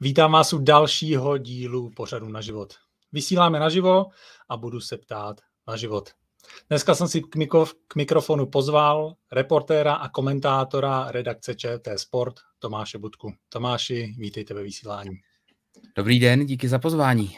Vítám vás u dalšího dílu pořadu na život. Vysíláme naživo a budu se ptát na život. Dneska jsem si k mikrofonu pozval reportéra a komentátora redakce ČT Sport Tomáše Budku. Tomáši, vítejte ve vysílání. Dobrý den, díky za pozvání.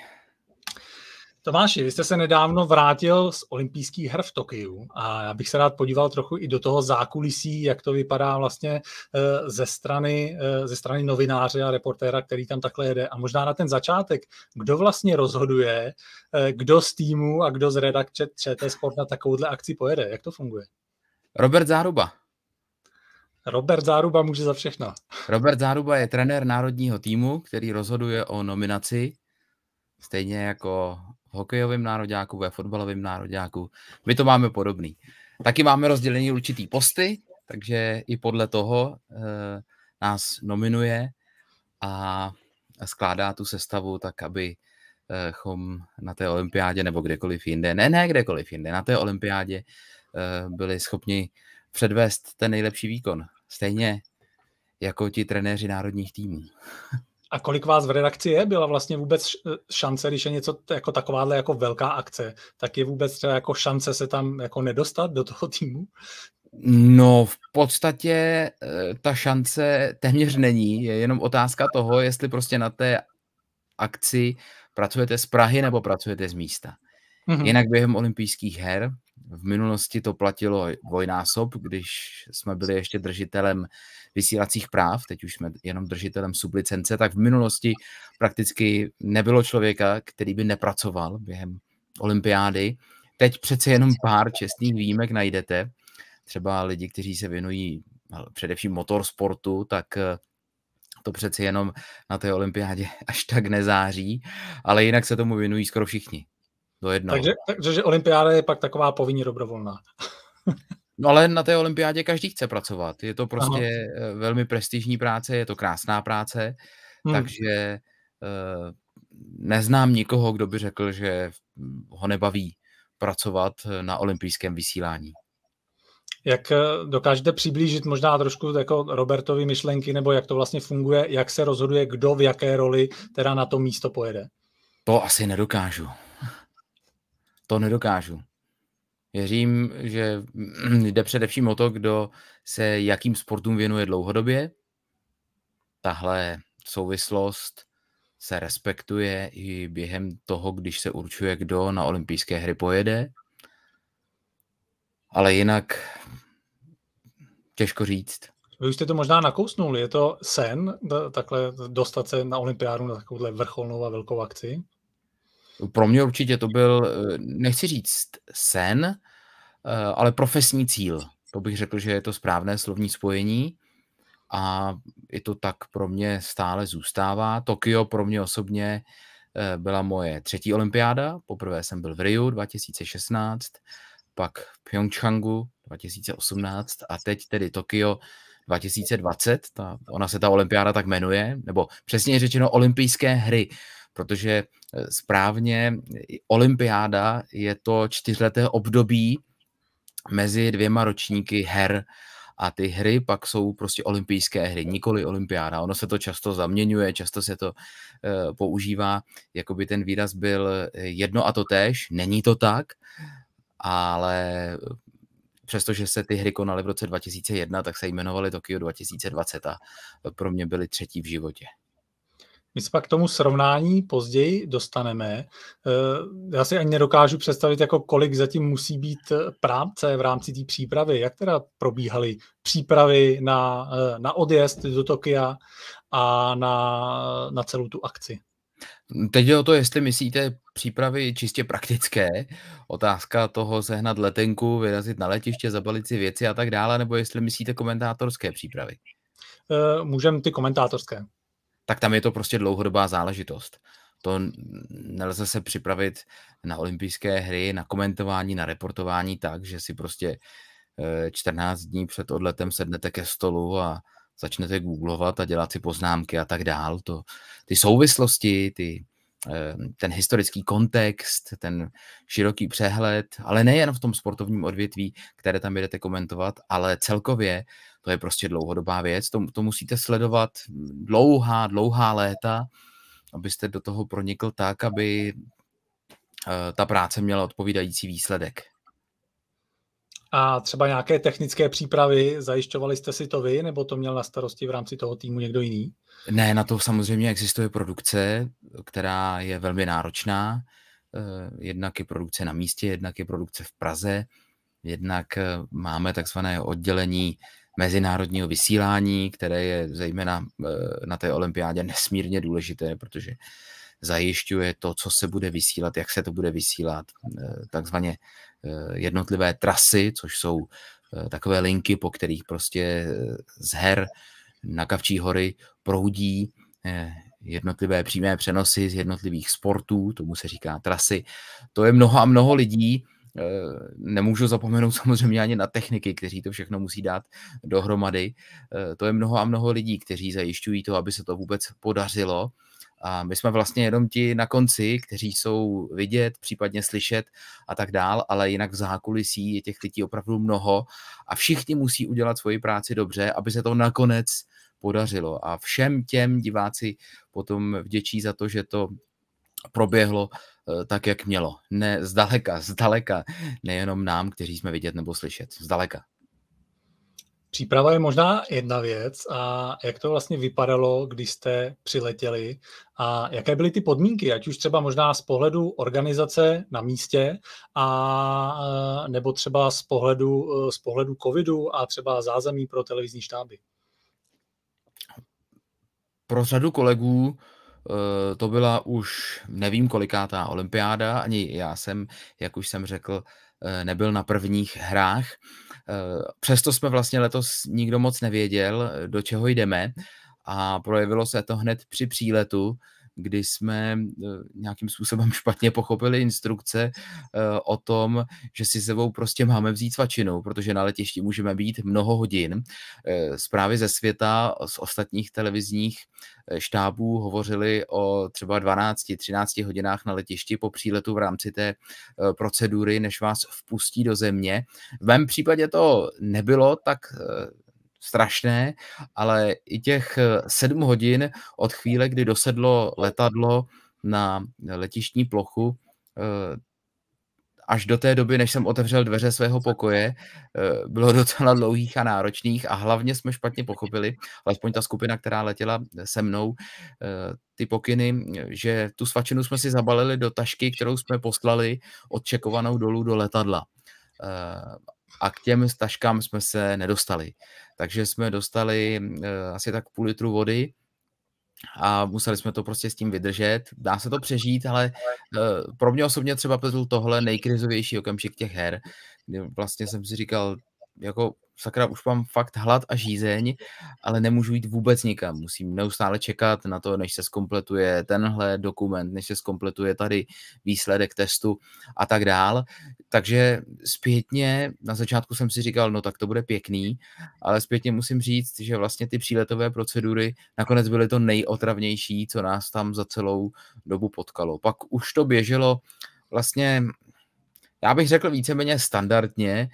Tomáši, vy jste se nedávno vrátil z olympijských her v Tokiu a já bych se rád podíval trochu i do toho zákulisí, jak to vypadá vlastně eh, ze strany, eh, ze strany novináře a reportéra, který tam takhle jede. A možná na ten začátek, kdo vlastně rozhoduje, eh, kdo z týmu a kdo z redakce ČT Sport na takovouhle akci pojede? Jak to funguje? Robert Záruba. Robert Záruba může za všechno. Robert Záruba je trenér národního týmu, který rozhoduje o nominaci stejně jako hokejovém nároďáku, ve fotbalovém nároďáku. My to máme podobný. Taky máme rozdělení určitý posty, takže i podle toho e, nás nominuje a skládá tu sestavu tak, aby eh, chom na té olympiádě nebo kdekoliv jinde, ne, ne kdekoliv jinde, na té olympiádě eh, byli schopni předvést ten nejlepší výkon. Stejně jako ti trenéři národních týmů. A kolik vás v redakci je? Byla vlastně vůbec šance, když je něco jako takováhle jako velká akce, tak je vůbec třeba jako šance se tam jako nedostat do toho týmu? No, v podstatě eh, ta šance téměř není. Je jenom otázka toho, jestli prostě na té akci pracujete z Prahy nebo pracujete z místa. Mm-hmm. Jinak během olympijských her v minulosti to platilo dvojnásob, když jsme byli ještě držitelem vysílacích práv, teď už jsme jenom držitelem sublicence, tak v minulosti prakticky nebylo člověka, který by nepracoval během olympiády. Teď přece jenom pár čestných výjimek najdete. Třeba lidi, kteří se věnují především motorsportu, tak eh, to přece jenom na té olympiádě až tak nezáří, ale jinak se tomu věnují skoro všichni do jednoho. Takže, takže olympiáda je pak taková povinně dobrovolná. No ale na té olympiádě každý chce pracovat. Je to prostě Aha. Eh, velmi prestižní práce, je to krásná práce, hmm. takže eh, neznám nikoho, kdo by řekl, že ho nebaví pracovat na olympijském vysílání. Jak eh, dokážete přiblížit možná trošku jako Robertovi myšlenky, nebo jak to vlastně funguje, jak se rozhoduje, kdo v jaké roli teda na to místo pojede? To asi nedokážu. To nedokážu. Věřím, že jde především o to, kdo se jakým sportům věnuje dlouhodobě. Tahle souvislost se respektuje i během toho, když se určuje, kdo na olympijské hry pojede. Ale jinak těžko říct. Vy už jste to možná nakousnul. Je to sen takhle dostat se na olympiádu na takovouhle vrcholnou a velkou akci? Pro mě určitě to byl, eh, nechci říct sen, eh, ale profesní cíl. To bych řekl, že je to správné slovní spojení a i to tak pro mě stále zůstává. Tokio pro mě osobně eh, byla moje třetí olympiáda. Poprvé jsem byl v Riu 2016, pak v Pyeongchangu 2018 a teď tedy Tokio 2020. Ta, ona se ta olympiáda tak jmenuje, nebo přesně řečeno olympijské hry protože eh, správně olympiáda je to čtyřleté období mezi dvěma ročníky her a ty hry pak jsou prostě olympijské hry, nikoli olympiáda. Ono se to často zaměňuje, často se to eh, používá, jako by ten výraz byl eh, jedno a to též. Není to tak, ale přestože se ty hry konaly v roce 2001, tak se jmenovaly Tokio 2020 a pro mě byly třetí v životě. My se pak k tomu srovnání později dostaneme. Eh, já si ani nedokážu představit, jako kolik zatím musí být eh, práce v rámci té přípravy, jak teda probíhaly přípravy na, eh, na odjezd do Tokia a na, na celou tu akci. Teď je o to, jestli myslíte přípravy čistě praktické, otázka toho sehnat letenku, vyrazit na letiště, zabalit si věci a tak dále, nebo jestli myslíte komentátorské přípravy? Můžeme ty komentátorské tak tam je to prostě dlouhodobá záležitost. To nelze se připravit na olympijské hry, na komentování, na reportování tak, že si prostě 14 eh, dní před odletem sednete ke stolu a začnete googlovat a dělat si poznámky a tak dál. To, ty souvislosti, ty, eh, ten historický kontext, ten široký přehled, ale nejen v tom sportovním odvětví, které tam budete komentovat, ale celkově to je prostě dlouhodobá věc, to, to musíte sledovat dlouhá, dlouhá léta, abyste do toho pronikl tak, aby eh, ta práce měla odpovídající výsledek. A třeba nějaké technické přípravy, zajišťovali jste si to vy, nebo to měl na starosti v rámci toho týmu někdo jiný? Ne, na to samozřejmě existuje produkce, která je velmi náročná. Eh, jednak je produkce na místě, jednak je produkce v Praze, jednak eh, máme takzvané oddělení mezinárodního vysílání, které je zejména eh, na té olympiádě nesmírně důležité, protože zajišťuje to, co se bude vysílat, jak se to bude vysílat, eh, takzvaně eh, jednotlivé trasy, což jsou takové linky, po kterých prostě z her na Kavčí hory proudí jednotlivé přímé přenosy z jednotlivých sportů, tomu se říká trasy. To je mnoho a mnoho lidí, Eh, nemůžu zapomenout samozřejmě ani na techniky, kteří to všechno musí dát dohromady. Eh, to je mnoho a mnoho lidí, kteří zajišťují to, aby se to vůbec podařilo. A my jsme vlastně jenom ti na konci, kteří jsou vidět, případně slyšet a tak dál, ale jinak v zákulisí je těch lidí opravdu mnoho a všichni musí udělat svoji práci dobře, aby se to nakonec podařilo. A všem těm diváci potom vděčí za to, že to proběhlo eh, tak, jak mělo. Ne, zdaleka, zdaleka, nejenom nám, kteří jsme vidět nebo slyšet, zdaleka. Příprava je možná jedna věc a jak to vlastně vypadalo, když jste přiletěli a jaké byly ty podmínky, ať už třeba možná z pohledu organizace na místě a eh, nebo třeba z pohledu, eh, z pohledu covidu a třeba zázemí pro televizní štáby. Pro řadu kolegů Eh, to byla už nevím kolikátá olympiáda, ani já jsem, jak už jsem řekl, eh, nebyl na prvních hrách. Eh, přesto jsme vlastně letos nikdo moc nevěděl, do čeho jdeme a projevilo se to hned při příletu, kdy jsme eh, nějakým způsobem špatně pochopili instrukce eh, o tom, že si sebou prostě máme vzít svačinu, protože na letišti můžeme být mnoho hodin. Eh, zprávy ze světa, z ostatních televizních štábů hovořili o třeba 12-13 hodinách na letišti po příletu v rámci té procedury, než vás vpustí do země. V mém případě to nebylo tak strašné, ale i těch eh, sedm hodin od chvíle, kdy dosedlo letadlo na letištní plochu, eh, až do té doby, než jsem otevřel dveře svého pokoje, eh, bylo docela dlouhých a náročných a hlavně jsme špatně pochopili, alespoň ta skupina, která letěla se mnou, ty pokyny, že tu svačinu jsme si zabalili do tašky, kterou jsme poslali odčekovanou dolů do letadla a k těm staškám jsme se nedostali. Takže jsme dostali eh, asi tak půl litru vody a museli jsme to prostě s tím vydržet. Dá se to přežít, ale eh, pro mě osobně třeba byl tohle nejkrizovější okamžik těch her. Vlastně jsem si říkal, jako sakra, už mám fakt hlad a žízeň, ale nemůžu jít vůbec nikam. Musím neustále čekat na to, než se skompletuje tenhle dokument, než se skompletuje tady výsledek testu a tak dál. Takže zpětně, na začátku jsem si říkal, no tak to bude pěkný, ale zpětně musím říct, že vlastně ty příletové procedury nakonec byly to nejotravnější, co nás tam za celou dobu potkalo. Pak už to běželo vlastně já bych řekl víceméně standardně,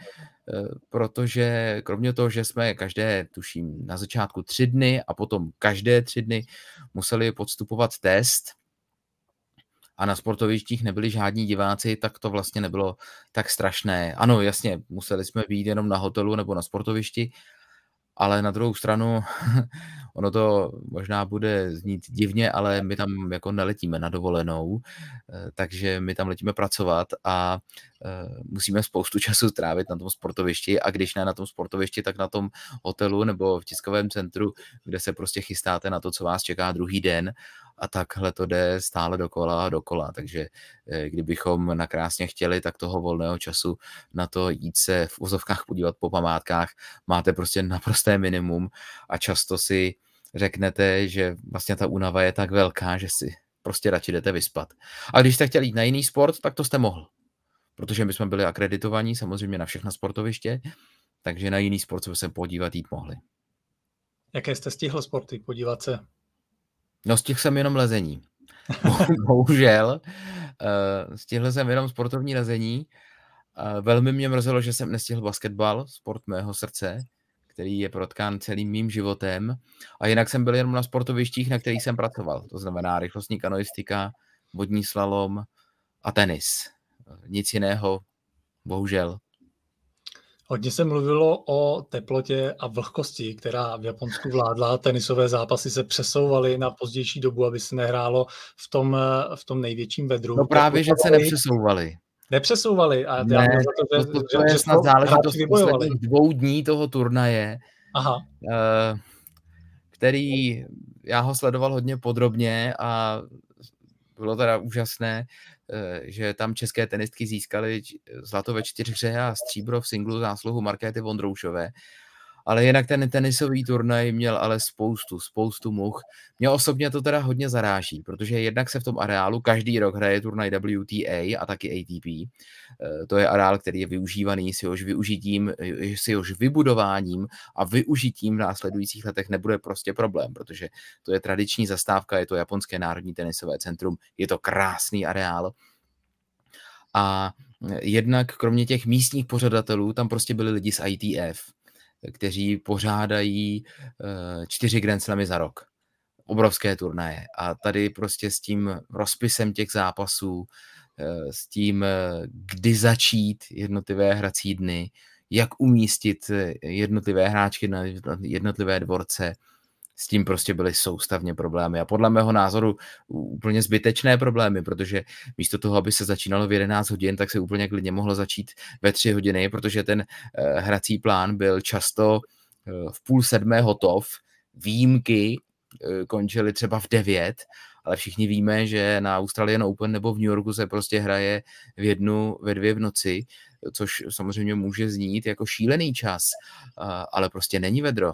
protože kromě toho, že jsme každé, tuším, na začátku tři dny a potom každé tři dny museli podstupovat test a na sportovištích nebyli žádní diváci, tak to vlastně nebylo tak strašné. Ano, jasně, museli jsme být jenom na hotelu nebo na sportovišti, ale na druhou stranu Ono to možná bude znít divně, ale my tam jako neletíme na dovolenou, eh, takže my tam letíme pracovat a eh, musíme spoustu času strávit na tom sportovišti a když ne na tom sportovišti, tak na tom hotelu nebo v tiskovém centru, kde se prostě chystáte na to, co vás čeká druhý den a takhle to jde stále dokola a dokola, takže eh, kdybychom nakrásně chtěli, tak toho volného času na to jít se v úzovkách podívat po památkách máte prostě naprosté minimum a často si řeknete, že vlastně ta únava je tak velká, že si prostě radši jdete vyspat. A když jste chtěli jít na jiný sport, tak to jste mohl. Protože my jsme byli akreditovaní samozřejmě na všechna sportoviště, takže na jiný sport jsme se podívat jít mohli. Jaké jste stihl sporty podívat se? No z těch jsem jenom lezení. Bohužel. Eh, stihl jsem jenom sportovní lezení. Eh, velmi mě mrzelo, že jsem nestihl basketbal, sport mého srdce, který je protkán celým mým životem. A jinak jsem byl jenom na sportovištích, na kterých jsem pracoval. To znamená rychlostní kanoistika, vodní slalom a tenis. Nic jiného, bohužel. Hodně se mluvilo o teplotě a vlhkosti, která v Japonsku vládla. Tenisové zápasy se přesouvaly na pozdější dobu, aby se nehrálo v tom, v tom největším vedru. No právě, že se nepřesouvaly. Nepřesouvali. A ne, já to, že, to, to, je že, snad záležitost posledních dvou dní toho turnaje, Aha. Eh, který já ho sledoval hodně podrobně a bylo teda úžasné. Eh, že tam české tenistky získaly zlato ve čtyřhře a stříbro v singlu zásluhu Markéty Vondroušové ale jinak ten tenisový turnaj měl ale spoustu, spoustu much. Mě osobně to teda hodně zaráží, protože jednak se v tom areálu každý rok hraje turnaj WTA a taky ATP. Eh, to je areál, který je využívaný s jehož využitím, eh, s jehož vybudováním a využitím v následujících letech nebude prostě problém, protože to je tradiční zastávka, je to Japonské národní tenisové centrum, je to krásný areál. A eh, jednak kromě těch místních pořadatelů tam prostě byli lidi z ITF, kteří pořádají eh, čtyři Grand Slamy za rok. Obrovské turnaje. A tady prostě s tím rozpisem těch zápasů, eh, s tím, eh, kdy začít jednotlivé hrací dny, jak umístit jednotlivé hráčky na jednotlivé dvorce, s tím prostě byly soustavně problémy. A podle mého názoru úplně zbytečné problémy, protože místo toho, aby se začínalo v 11 hodin, tak se úplně klidně mohlo začít ve 3 hodiny, protože ten eh, hrací plán byl často eh, v půl sedmé hotov, výjimky eh, končily třeba v 9 ale všichni víme, že na Australian Open nebo v New Yorku se prostě hraje v jednu, ve dvě v noci, což samozřejmě může znít jako šílený čas, ale prostě není vedro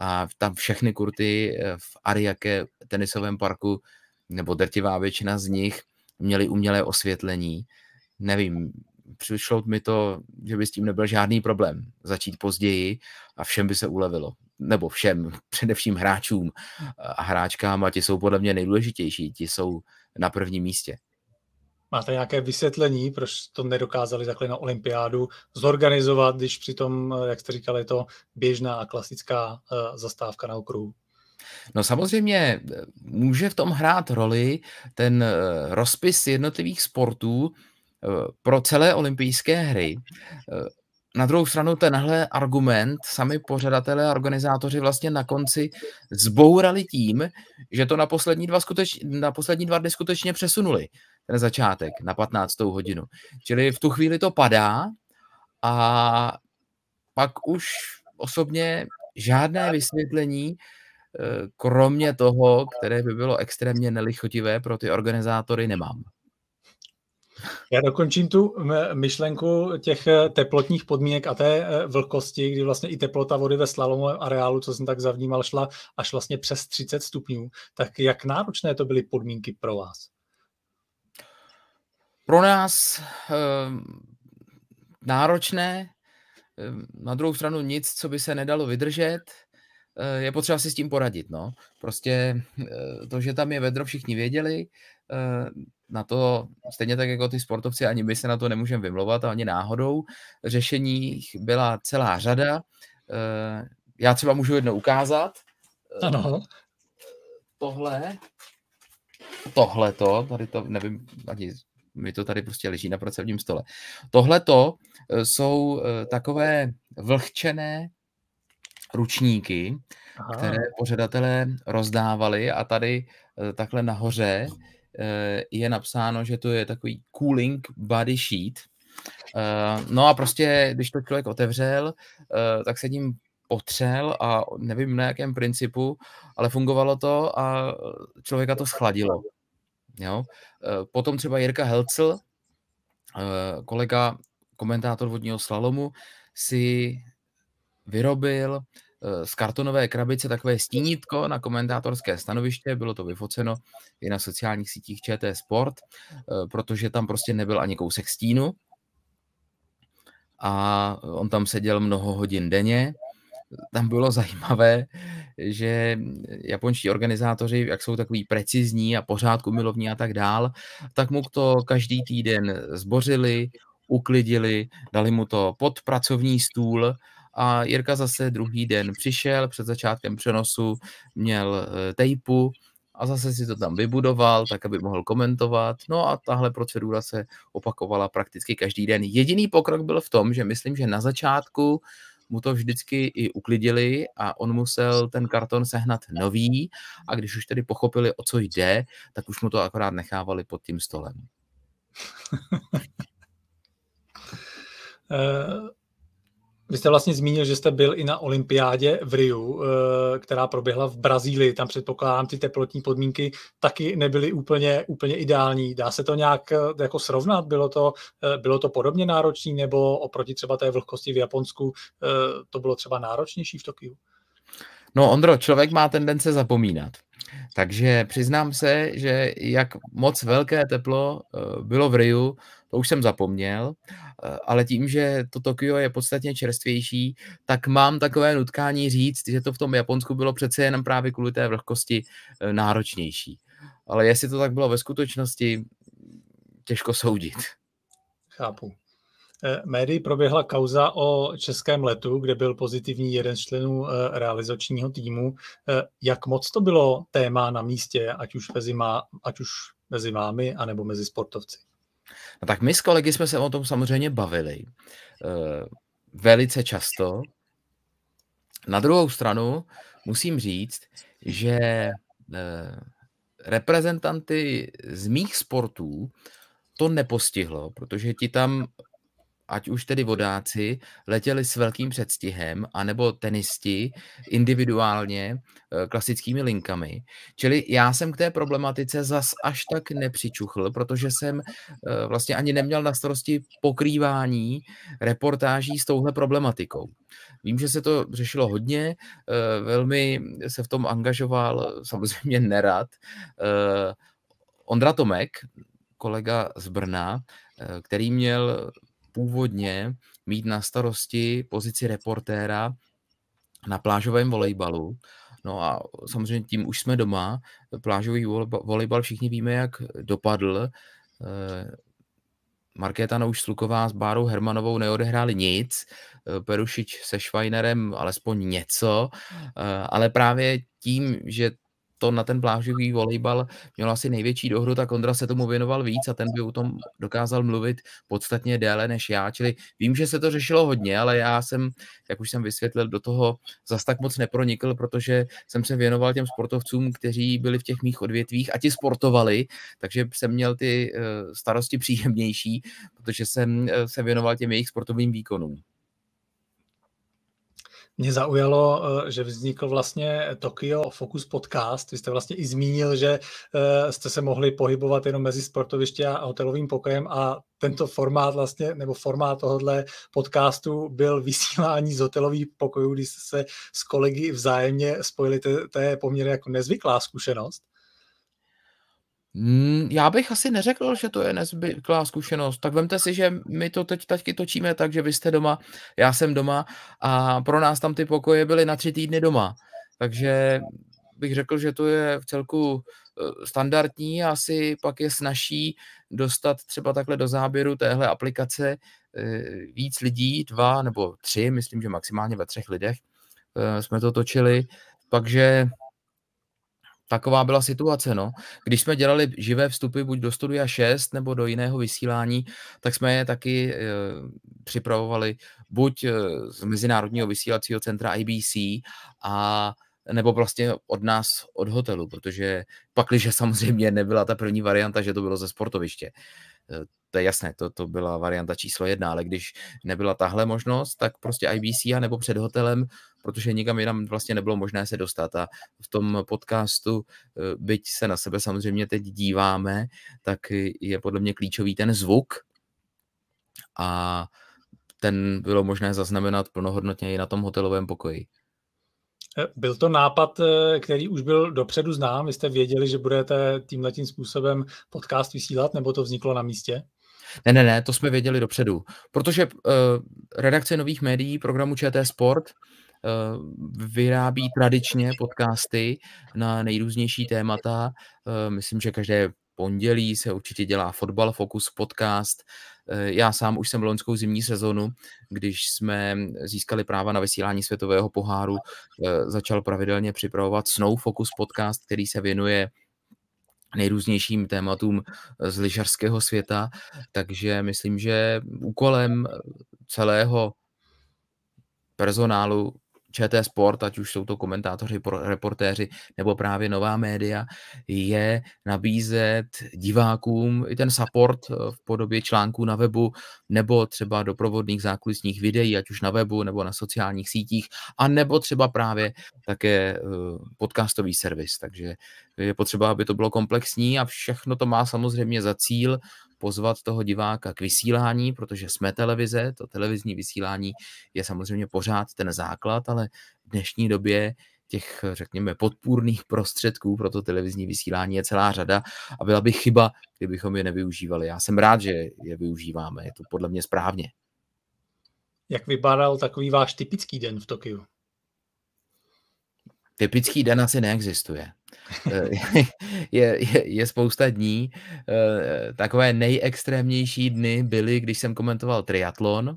a tam všechny kurty eh, v Ariake tenisovém parku, nebo drtivá většina z nich, měly umělé osvětlení. Nevím, přišlo mi to, že by s tím nebyl žádný problém začít později a všem by se ulevilo. Nebo všem, především hráčům a hráčkám, a ti jsou podle mě nejdůležitější, ti jsou na prvním místě. Máte nějaké vysvětlení, proč to nedokázali takhle na olympiádu zorganizovat, když přitom, jak jste říkali, je to běžná a klasická eh, zastávka na okruhu? No samozřejmě eh, může v tom hrát roli ten eh, rozpis jednotlivých sportů pro celé olympijské hry na druhou stranu tenhle argument sami pořadatelé a organizátoři vlastně na konci zbourali tím, že to na poslední dva, skuteč, na poslední dva dny skutečně přesunuli, ten začátek na 15. hodinu. Čili v tu chvíli to padá a pak už osobně žádné vysvětlení, eh, kromě toho, které by bylo extrémně nelichotivé pro ty organizátory, nemám. Já dokončím tu myšlenku těch eh, teplotních podmínek a té eh, vlhkosti, kdy vlastně i teplota vody ve slalomovém areálu, co jsem tak zavnímal, šla až vlastně přes 30 stupňů. Tak jak náročné to byly podmínky pro vás? Pro nás e, náročné, ehm, na druhou stranu nic, co by se nedalo vydržet, eh, je potřeba si s tím poradit. No. Prostě to, že tam je vedro, všichni věděli, na to, stejně tak jako ty sportovci, ani my se na to nemůžeme vymlouvat, ani náhodou. Řešení byla celá řada. Eh, já třeba můžu jedno ukázat. Eh, ano. Tohle, tohle to, tady to nevím, ani mi to tady prostě leží na pracovním stole. Tohle to eh, jsou takové vlhčené ručníky, Aha. které pořadatelé rozdávali a tady takhle nahoře Eh, je napsáno, že to je takový cooling body sheet. Eh, no a prostě, když to člověk otevřel, eh, tak se tím potřel a nevím na jakém principu, ale fungovalo to a člověka to schladilo. Jo? Potom třeba Jirka Helcl, kolega, komentátor vodního slalomu, si vyrobil Eh, z kartonové krabice takové stínitko na komentátorské stanoviště, bylo to vyfoceno i na sociálních sítích ČT Sport, eh, protože tam prostě nebyl ani kousek stínu a on tam seděl mnoho hodin denně. Tam bylo zajímavé, že japonští organizátoři, jak jsou takový precizní a pořádku milovní a tak dál, tak mu to každý týden zbořili, uklidili, dali mu to pod pracovní stůl a Jirka zase druhý den přišel před začátkem přenosu, měl eh, tejpu a zase si to tam vybudoval, tak aby mohl komentovat. No a tahle procedura se opakovala prakticky každý den. Jediný pokrok byl v tom, že myslím, že na začátku mu to vždycky i uklidili a on musel ten karton sehnat nový a když už tedy pochopili, o co jde, tak už mu to akorát nechávali pod tím stolem. Eh, vy jste vlastně zmínil, že jste byl i na olympiádě v Riu, eh, která proběhla v Brazílii. Tam předpokládám, ty teplotní podmínky taky nebyly úplně, úplně ideální. Dá se to nějak eh, jako srovnat? Bylo to, eh, bylo to podobně náročné nebo oproti třeba té vlhkosti v Japonsku to bylo třeba náročnější v Tokiu? No Ondro, člověk má tendence zapomínat. Takže přiznám se, že jak moc velké teplo eh, bylo v Riu, to už jsem zapomněl, eh, ale tím, že to Tokio je podstatně čerstvější, tak mám takové nutkání říct, že to v tom Japonsku bylo přece jenom právě kvůli té vlhkosti eh, náročnější. Ale jestli to tak bylo ve skutečnosti, těžko soudit. Chápu. Eh, médií proběhla kauza o českém letu, kde byl pozitivní jeden z členů eh, realizačního týmu. Eh, jak moc to bylo téma na místě, ať už mezi, má, ať už mezi mámi, anebo mezi sportovci? No tak my s kolegy jsme se o tom samozřejmě bavili. Velice často. Na druhou stranu musím říct, že reprezentanty z mých sportů to nepostihlo, protože ti tam ať už tedy vodáci, letěli s velkým předstihem, anebo tenisti individuálně eh, klasickými linkami. Čili já jsem k té problematice zas až tak nepřičuchl, protože jsem eh, vlastně ani neměl na starosti pokrývání reportáží s touhle problematikou. Vím, že se to řešilo hodně, eh, velmi se v tom angažoval samozřejmě nerad Ondra Tomek, kolega z Brna, který měl původně mít na starosti pozici reportéra na plážovém volejbalu. No a samozřejmě tím už jsme doma. Plážový volejbal všichni víme, jak dopadl. Eh, Markéta Nouš-Sluková s Bárou Hermanovou neodehráli nic, eh, Perušič se Švajnerem alespoň něco, eh, ale právě tím, že to na ten plážový volejbal mělo asi největší dohru, tak Ondra se tomu věnoval víc a ten by o tom dokázal mluvit podstatně déle než já. Čili vím, že se to řešilo hodně, ale já jsem, jak už jsem vysvětlil, do toho zas tak moc nepronikl, protože jsem se věnoval těm sportovcům, kteří byli v těch mých odvětvích a ti sportovali, takže jsem měl ty eh, starosti příjemnější, protože jsem eh, se věnoval těm jejich sportovním výkonům. Mě zaujalo, eh, že vznikl vlastně Tokyo Focus Podcast. Vy jste vlastně i zmínil, že eh, jste se mohli pohybovat jenom mezi sportoviště a hotelovým pokojem a tento formát vlastně, nebo formát tohohle podcastu byl vysílání z hotelových pokojů, kdy jste se s kolegy vzájemně spojili. To je poměrně jako nezvyklá zkušenost. Mm, já bych asi neřekl, že to je nezbytná zkušenost. Tak vemte si, že my to teď taky točíme tak, že vy jste doma, já jsem doma a pro nás tam ty pokoje byly na tři týdny doma. Takže bych řekl, že to je v celku eh, standardní a asi pak je snaží dostat třeba takhle do záběru téhle aplikace eh, víc lidí, dva nebo tři, myslím, že maximálně ve třech lidech eh, jsme to točili. Takže Taková byla situace, no. Když jsme dělali živé vstupy buď do Studia 6 nebo do jiného vysílání, tak jsme je taky e, připravovali buď eh, z Mezinárodního vysílacího centra IBC a nebo prostě od nás, od hotelu, protože pakliže samozřejmě nebyla ta první varianta, že to bylo ze sportoviště. Eh, to je jasné, to, to byla varianta číslo jedna, ale když nebyla tahle možnost, tak prostě IBC a nebo před hotelem, protože nikam jinam vlastně nebylo možné se dostat. A v tom podcastu, eh, byť se na sebe samozřejmě teď díváme, tak je podle mě klíčový ten zvuk a ten bylo možné zaznamenat plnohodnotně i na tom hotelovém pokoji. Eh, byl to nápad, eh, který už byl dopředu znám? Vy jste věděli, že budete tímhle tím způsobem podcast vysílat, nebo to vzniklo na místě? Ne, ne, ne, to jsme věděli dopředu. Protože uh, redakce nových médií programu ČT Sport uh, vyrábí tradičně podcasty na nejrůznější témata. Uh, myslím, že každé pondělí se určitě dělá Fotbal Focus podcast. E, já sám už jsem loňskou zimní sezonu, když jsme získali práva na vysílání světového poháru, e, začal pravidelně připravovat Snow Focus podcast, který se věnuje nejrůznějším tématům z lyžařského světa, takže myslím, že úkolem celého personálu ČT Sport, ať už jsou to komentátoři, reportéři nebo právě nová média, je nabízet divákům i ten support eh, v podobě článků na webu nebo třeba doprovodných zákulisních videí, ať už na webu nebo na sociálních sítích, a nebo třeba právě také eh, podcastový servis. Takže je potřeba, aby to bylo komplexní a všechno to má samozřejmě za cíl pozvat toho diváka k vysílání, protože jsme televize, to televizní vysílání je samozřejmě pořád ten základ, ale v dnešní době těch, řekněme, podpůrných prostředků pro to televizní vysílání je celá řada a byla by chyba, kdybychom je nevyužívali. Já jsem rád, že je využíváme, je to podle mě správně. Jak vypadal takový váš typický den v Tokiu? Typický den asi neexistuje. je, je, je spousta dní. Eh, takové nejextrémnější dny byly, když jsem komentoval triatlon,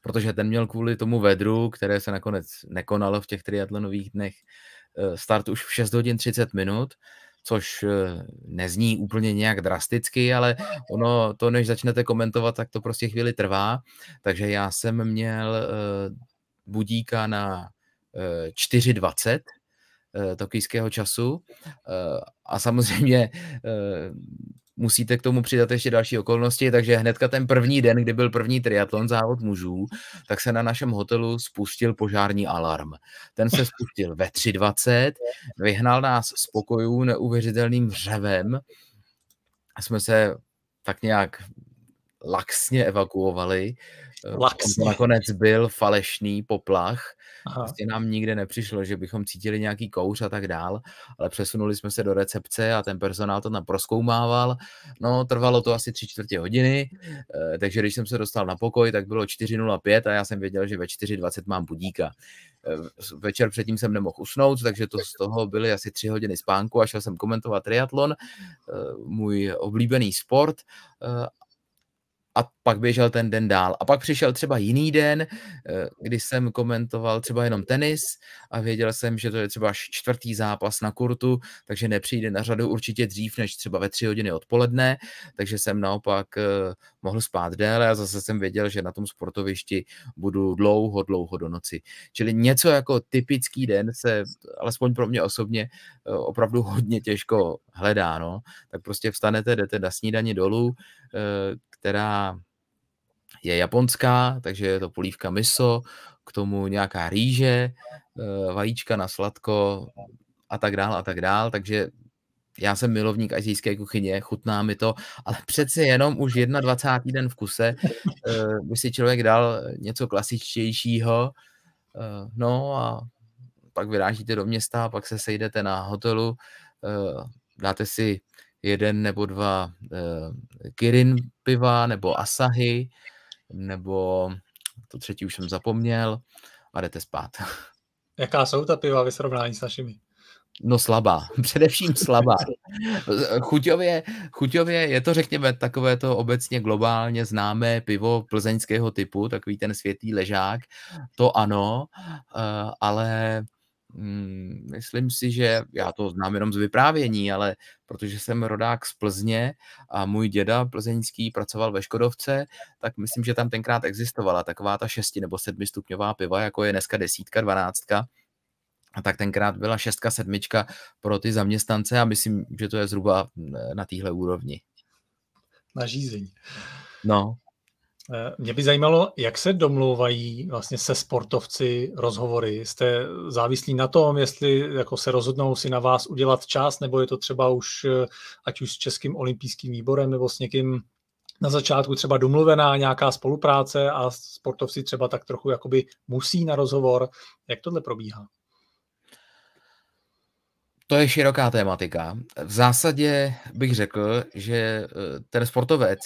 protože ten měl kvůli tomu vedru, které se nakonec nekonalo v těch triatlonových dnech, eh, start už v 6 hodin 30 minut, což eh, nezní úplně nějak drasticky, ale ono to, než začnete komentovat, tak to prostě chvíli trvá. Takže já jsem měl budíka na 4.20 Eh, tokijského času. Eh, a samozřejmě eh, musíte k tomu přidat ještě další okolnosti, takže hnedka ten první den, kdy byl první triatlon závod mužů, tak se na našem hotelu spustil požární alarm. Ten se spustil ve 3.20, vyhnal nás z pokojů neuvěřitelným řevem, jsme se tak nějak laxně evakuovali. Eh, laxně. On nakonec byl falešný poplach. Aha. Vlastně nám nikde nepřišlo, že bychom cítili nějaký kouř a tak dál, ale přesunuli jsme se do recepce a ten personál to tam proskoumával. No, trvalo to asi tři čtvrtě hodiny, eh, takže když jsem se dostal na pokoj, tak bylo 4.05 a já jsem věděl, že ve 4.20 mám budíka. Eh, večer předtím jsem nemohl usnout, takže to z toho byly asi tři hodiny spánku a šel jsem komentovat triatlon, můj oblíbený sport a pak běžel ten den dál. A pak přišel třeba jiný den, eh, kdy jsem komentoval třeba jenom tenis a věděl jsem, že to je třeba až čtvrtý zápas na kurtu, takže nepřijde na řadu určitě dřív než třeba ve tři hodiny odpoledne, takže jsem naopak eh, mohl spát déle a zase jsem věděl, že na tom sportovišti budu dlouho, dlouho do noci. Čili něco jako typický den se, alespoň pro mě osobně, eh, opravdu hodně těžko hledá. No? Tak prostě vstanete, jdete na snídani dolů, která je japonská, takže je to polívka miso, k tomu nějaká rýže, eh, vajíčka na sladko a tak dál a tak dál, takže já jsem milovník azijské kuchyně, chutná mi to, ale přece jenom už 21. den v kuse eh, by si člověk dal něco klasičtějšího, eh, no a pak vyrážíte do města, pak se sejdete na hotelu, dáte si jeden nebo dva uh, Kirin piva, nebo Asahi, nebo to třetí už jsem zapomněl a jdete spát. Jaká jsou ta piva ve srovnání s našimi? No slabá, především slabá. Chuťově, chuťově je to, řekněme, takové to obecně globálně známé pivo plzeňského typu, takový ten světý ležák, to ano, eh, ale Hmm, myslím si, že já to znám jenom z vyprávění, ale protože jsem rodák z Plzně a můj děda plzeňský pracoval ve Škodovce, tak myslím, že tam tenkrát existovala taková ta šesti nebo sedmistupňová piva, jako je dneska desítka, dvanáctka, a tak tenkrát byla šestka, sedmička pro ty zaměstnance a myslím, že to je zhruba eh, na téhle úrovni. Na žízení. No. Eh, mě by zajímalo, jak se domlouvají vlastně se sportovci rozhovory. Jste závislí na tom, jestli jako se rozhodnou si na vás udělat čas, nebo je to třeba už eh, ať už s Českým olympijským výborem, nebo s někým na začátku třeba domluvená nějaká spolupráce a sportovci třeba tak trochu jakoby musí na rozhovor. Jak tohle probíhá? To je široká tématika. V zásadě bych řekl, že eh, ten sportovec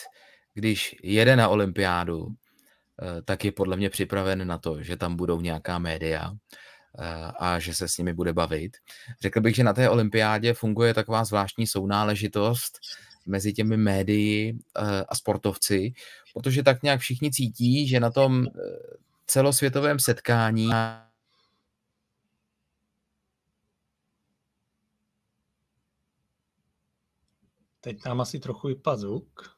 když jede na olympiádu, eh, tak je podle mě připraven na to, že tam budou nějaká média eh, a že se s nimi bude bavit. Řekl bych, že na té olympiádě funguje taková zvláštní sounáležitost mezi těmi médii eh, a sportovci, protože tak nějak všichni cítí, že na tom celosvětovém setkání Teď nám asi trochu vypadl zvuk.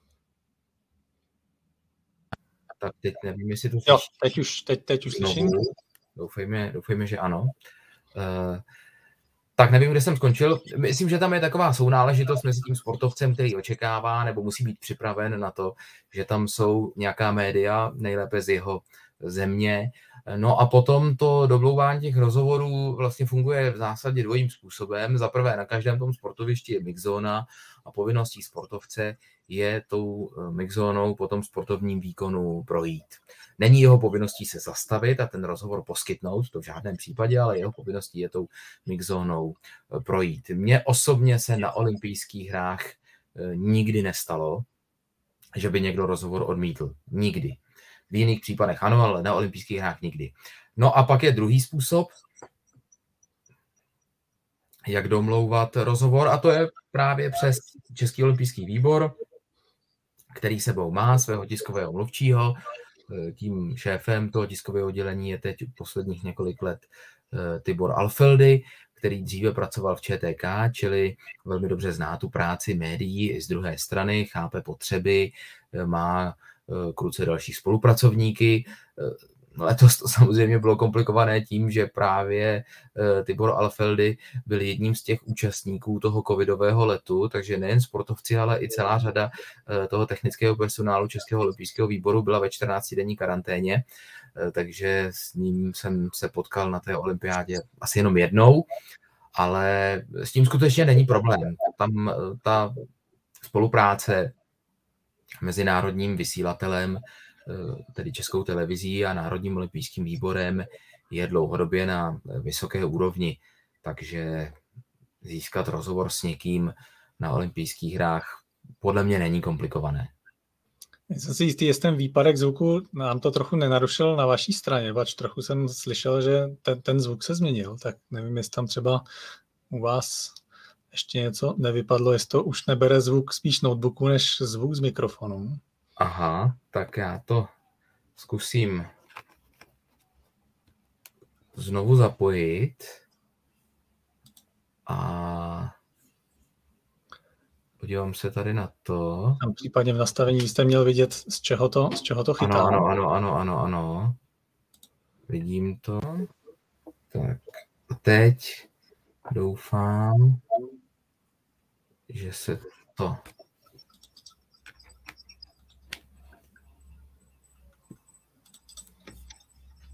Tak teď nevím, jestli to slyším. Jo, teď už, teď, teď už slyším. Doufejme, doufejme, že ano. Uh, tak nevím, kde jsem skončil. Myslím, že tam je taková sounáležitost mezi tím sportovcem, který očekává nebo musí být připraven na to, že tam jsou nějaká média, nejlépe z jeho země. No a potom to doblouvání těch rozhovorů vlastně funguje v zásadě dvojím způsobem. Za prvé, na každém tom sportovišti je mixzóna a povinností sportovce je tou eh, mixzónou po tom sportovním výkonu projít. Není jeho povinností se zastavit a ten rozhovor poskytnout, to v žádném případě, ale jeho povinností je tou mixzónou eh, projít. Mně osobně se na olympijských hrách eh, nikdy nestalo, že by někdo rozhovor odmítl. Nikdy. V jiných případech ano, ale na olympijských hrách nikdy. No a pak je druhý způsob, jak domlouvat rozhovor, a to je právě přes Český olympijský výbor, který sebou má svého tiskového mluvčího. Eh, tím šéfem toho tiskového oddělení je teď posledních několik let eh, Tibor Alfeldy, který dříve pracoval v ČTK, čili velmi dobře zná tu práci médií i z druhé strany, chápe potřeby, eh, má kruce další spolupracovníky. No, letos to samozřejmě bylo komplikované tím, že právě eh, Tibor Alfeldy byl jedním z těch účastníků toho covidového letu, takže nejen sportovci, ale i celá řada eh, toho technického personálu Českého olympijského výboru byla ve 14-denní karanténě, eh, takže s ním jsem se potkal na té olympiádě asi jenom jednou, ale s tím skutečně není problém. Tam ta spolupráce mezinárodním vysílatelem Eh, tedy Českou televizí a Národním olympijským výborem je dlouhodobě na vysoké úrovni, takže získat rozhovor s někým na olympijských hrách podle mě není komplikované. Jsem si jistý, jestli ten výpadek zvuku nám to trochu nenarušil na vaší straně, bač trochu jsem slyšel, že ten, ten zvuk se změnil, tak nevím, jestli tam třeba u vás ještě něco nevypadlo, jestli to už nebere zvuk spíš notebooku než zvuk z mikrofonu. Aha, tak já to zkusím znovu zapojit. A podívám se tady na to. Tam případně v nastavení jste měl vidět, z čeho to, z čeho to chytá. Ano, ano, ano, ano, ano. Vidím to. Tak a teď doufám, že se to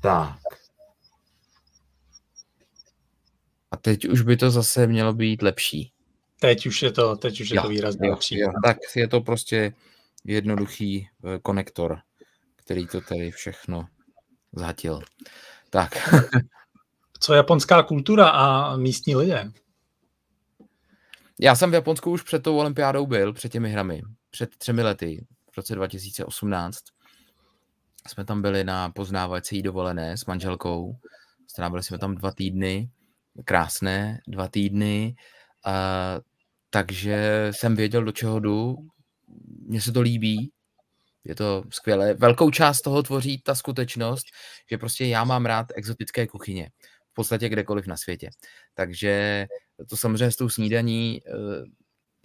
Tak. A teď už by to zase mělo být lepší. Teď už je to, teď už je jo, to výrazně jo, lepší. Jo, tak je to prostě jednoduchý eh, konektor, který to tady všechno zhatil. Tak. Co japonská kultura a místní lidé? Já jsem v Japonsku už před tou olympiádou byl, před těmi hrami, před třemi lety, v roce 2018 jsme tam byli na poznávací dovolené s manželkou. Strávili jsme tam dva týdny, krásné dva týdny, a, takže jsem věděl, do čeho jdu. Mně se to líbí, je to skvělé. Velkou část toho tvoří ta skutečnost, že prostě já mám rád exotické kuchyně. V podstatě kdekoliv na světě. Takže to samozřejmě s tou snídaní eh,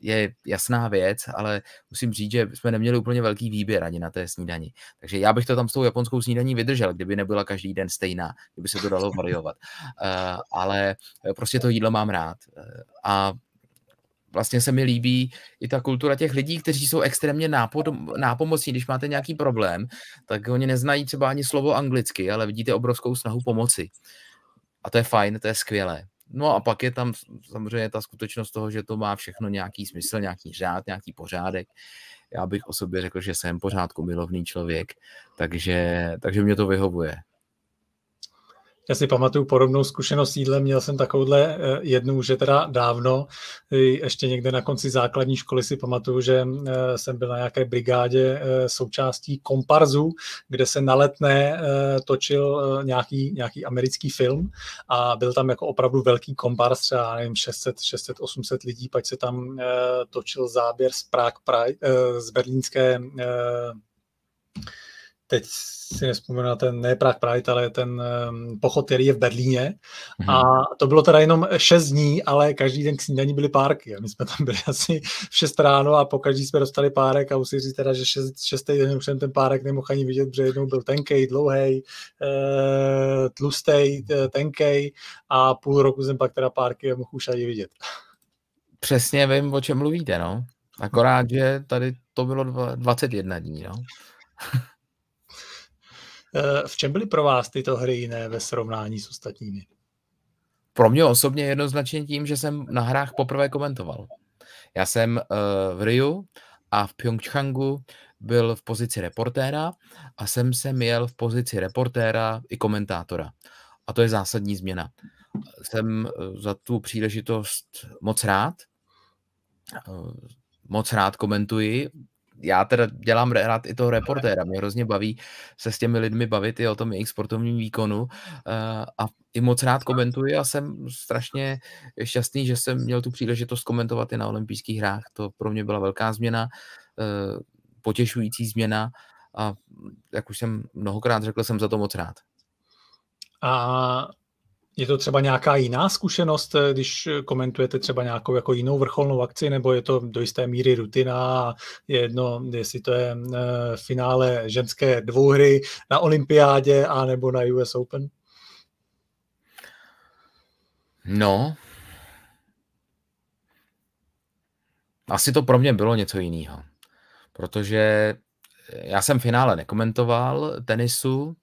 je jasná věc, ale musím říct, že jsme neměli úplně velký výběr ani na té snídani. Takže já bych to tam s tou japonskou snídaní vydržel, kdyby nebyla každý den stejná, kdyby se to dalo variovat. Eh, ale eh, prostě to jídlo mám rád. Eh, a vlastně se mi líbí i ta kultura těch lidí, kteří jsou extrémně nápomocní. Když máte nějaký problém, tak oni neznají třeba ani slovo anglicky, ale vidíte obrovskou snahu pomoci. A to je fajn, to je skvělé. No a pak je tam samozřejmě ta skutečnost toho, že to má všechno nějaký smysl, nějaký řád, nějaký pořádek. Já bych o sobě řekl, že jsem pořádku milovný člověk, takže, takže mě to vyhovuje já si pamatuju podobnou zkušenost s jídlem, měl jsem takovouhle eh, jednu už je teda dávno, ještě někde na konci základní školy si pamatuju, že mm, eh, jsem byl na nějaké brigádě eh, součástí komparzu, kde se na letné točil nějaký, nějaký americký film a byl tam jako opravdu velký komparz, třeba nevím, 600, 600, 800 lidí, pak se tam točil záběr z Prague z berlínské teď si nespomenu na ten, ne Prague Pride, ale ten ehm, pochod, který je v Berlíně. Mm-hmm. A to bylo teda jenom 6 dní, ale každý den k snídaní byly párky. my jsme tam byli asi v 6 ráno a po každý jsme dostali párek a musím říct teda, že 6. den už jsem ten párek nemohl ani vidět, protože jednou byl tenkej, dlouhý, eh, tlustej, tenkej a půl roku jsem pak teda párky nemohl už ani vidět. Přesně vím, o čem mluvíte, no. Akorát, že tady to bylo 21 dní, no. Eh, v čem byly pro vás tyto hry jiné ve srovnání s ostatními? Pro mě osobně jednoznačně tím, že jsem na hrách poprvé komentoval. Já jsem eh, v Riu a v Pyeongchangu byl v pozici reportéra a jsem se měl v pozici reportéra i komentátora. A to je zásadní změna. Jsem eh, za tu příležitost moc rád. Moc rád komentuji já teda dělám rád i toho reportéra, mě hrozně baví se s těmi lidmi bavit i o tom jejich sportovním výkonu eh, a i moc rád komentuji a jsem strašně šťastný, že jsem měl tu příležitost komentovat i na olympijských hrách, to pro mě byla velká změna, eh, potěšující změna a jak už jsem mnohokrát řekl, jsem za to moc rád. A je to třeba nějaká jiná zkušenost, eh, když eh, komentujete třeba nějakou jako jinou vrcholnou akci, nebo je to do jisté míry rutina a je jedno, jestli to je v eh, finále ženské dvouhry na olympiádě a nebo na US Open? No, asi to pro mě bylo něco jiného, protože já jsem v finále nekomentoval tenisu,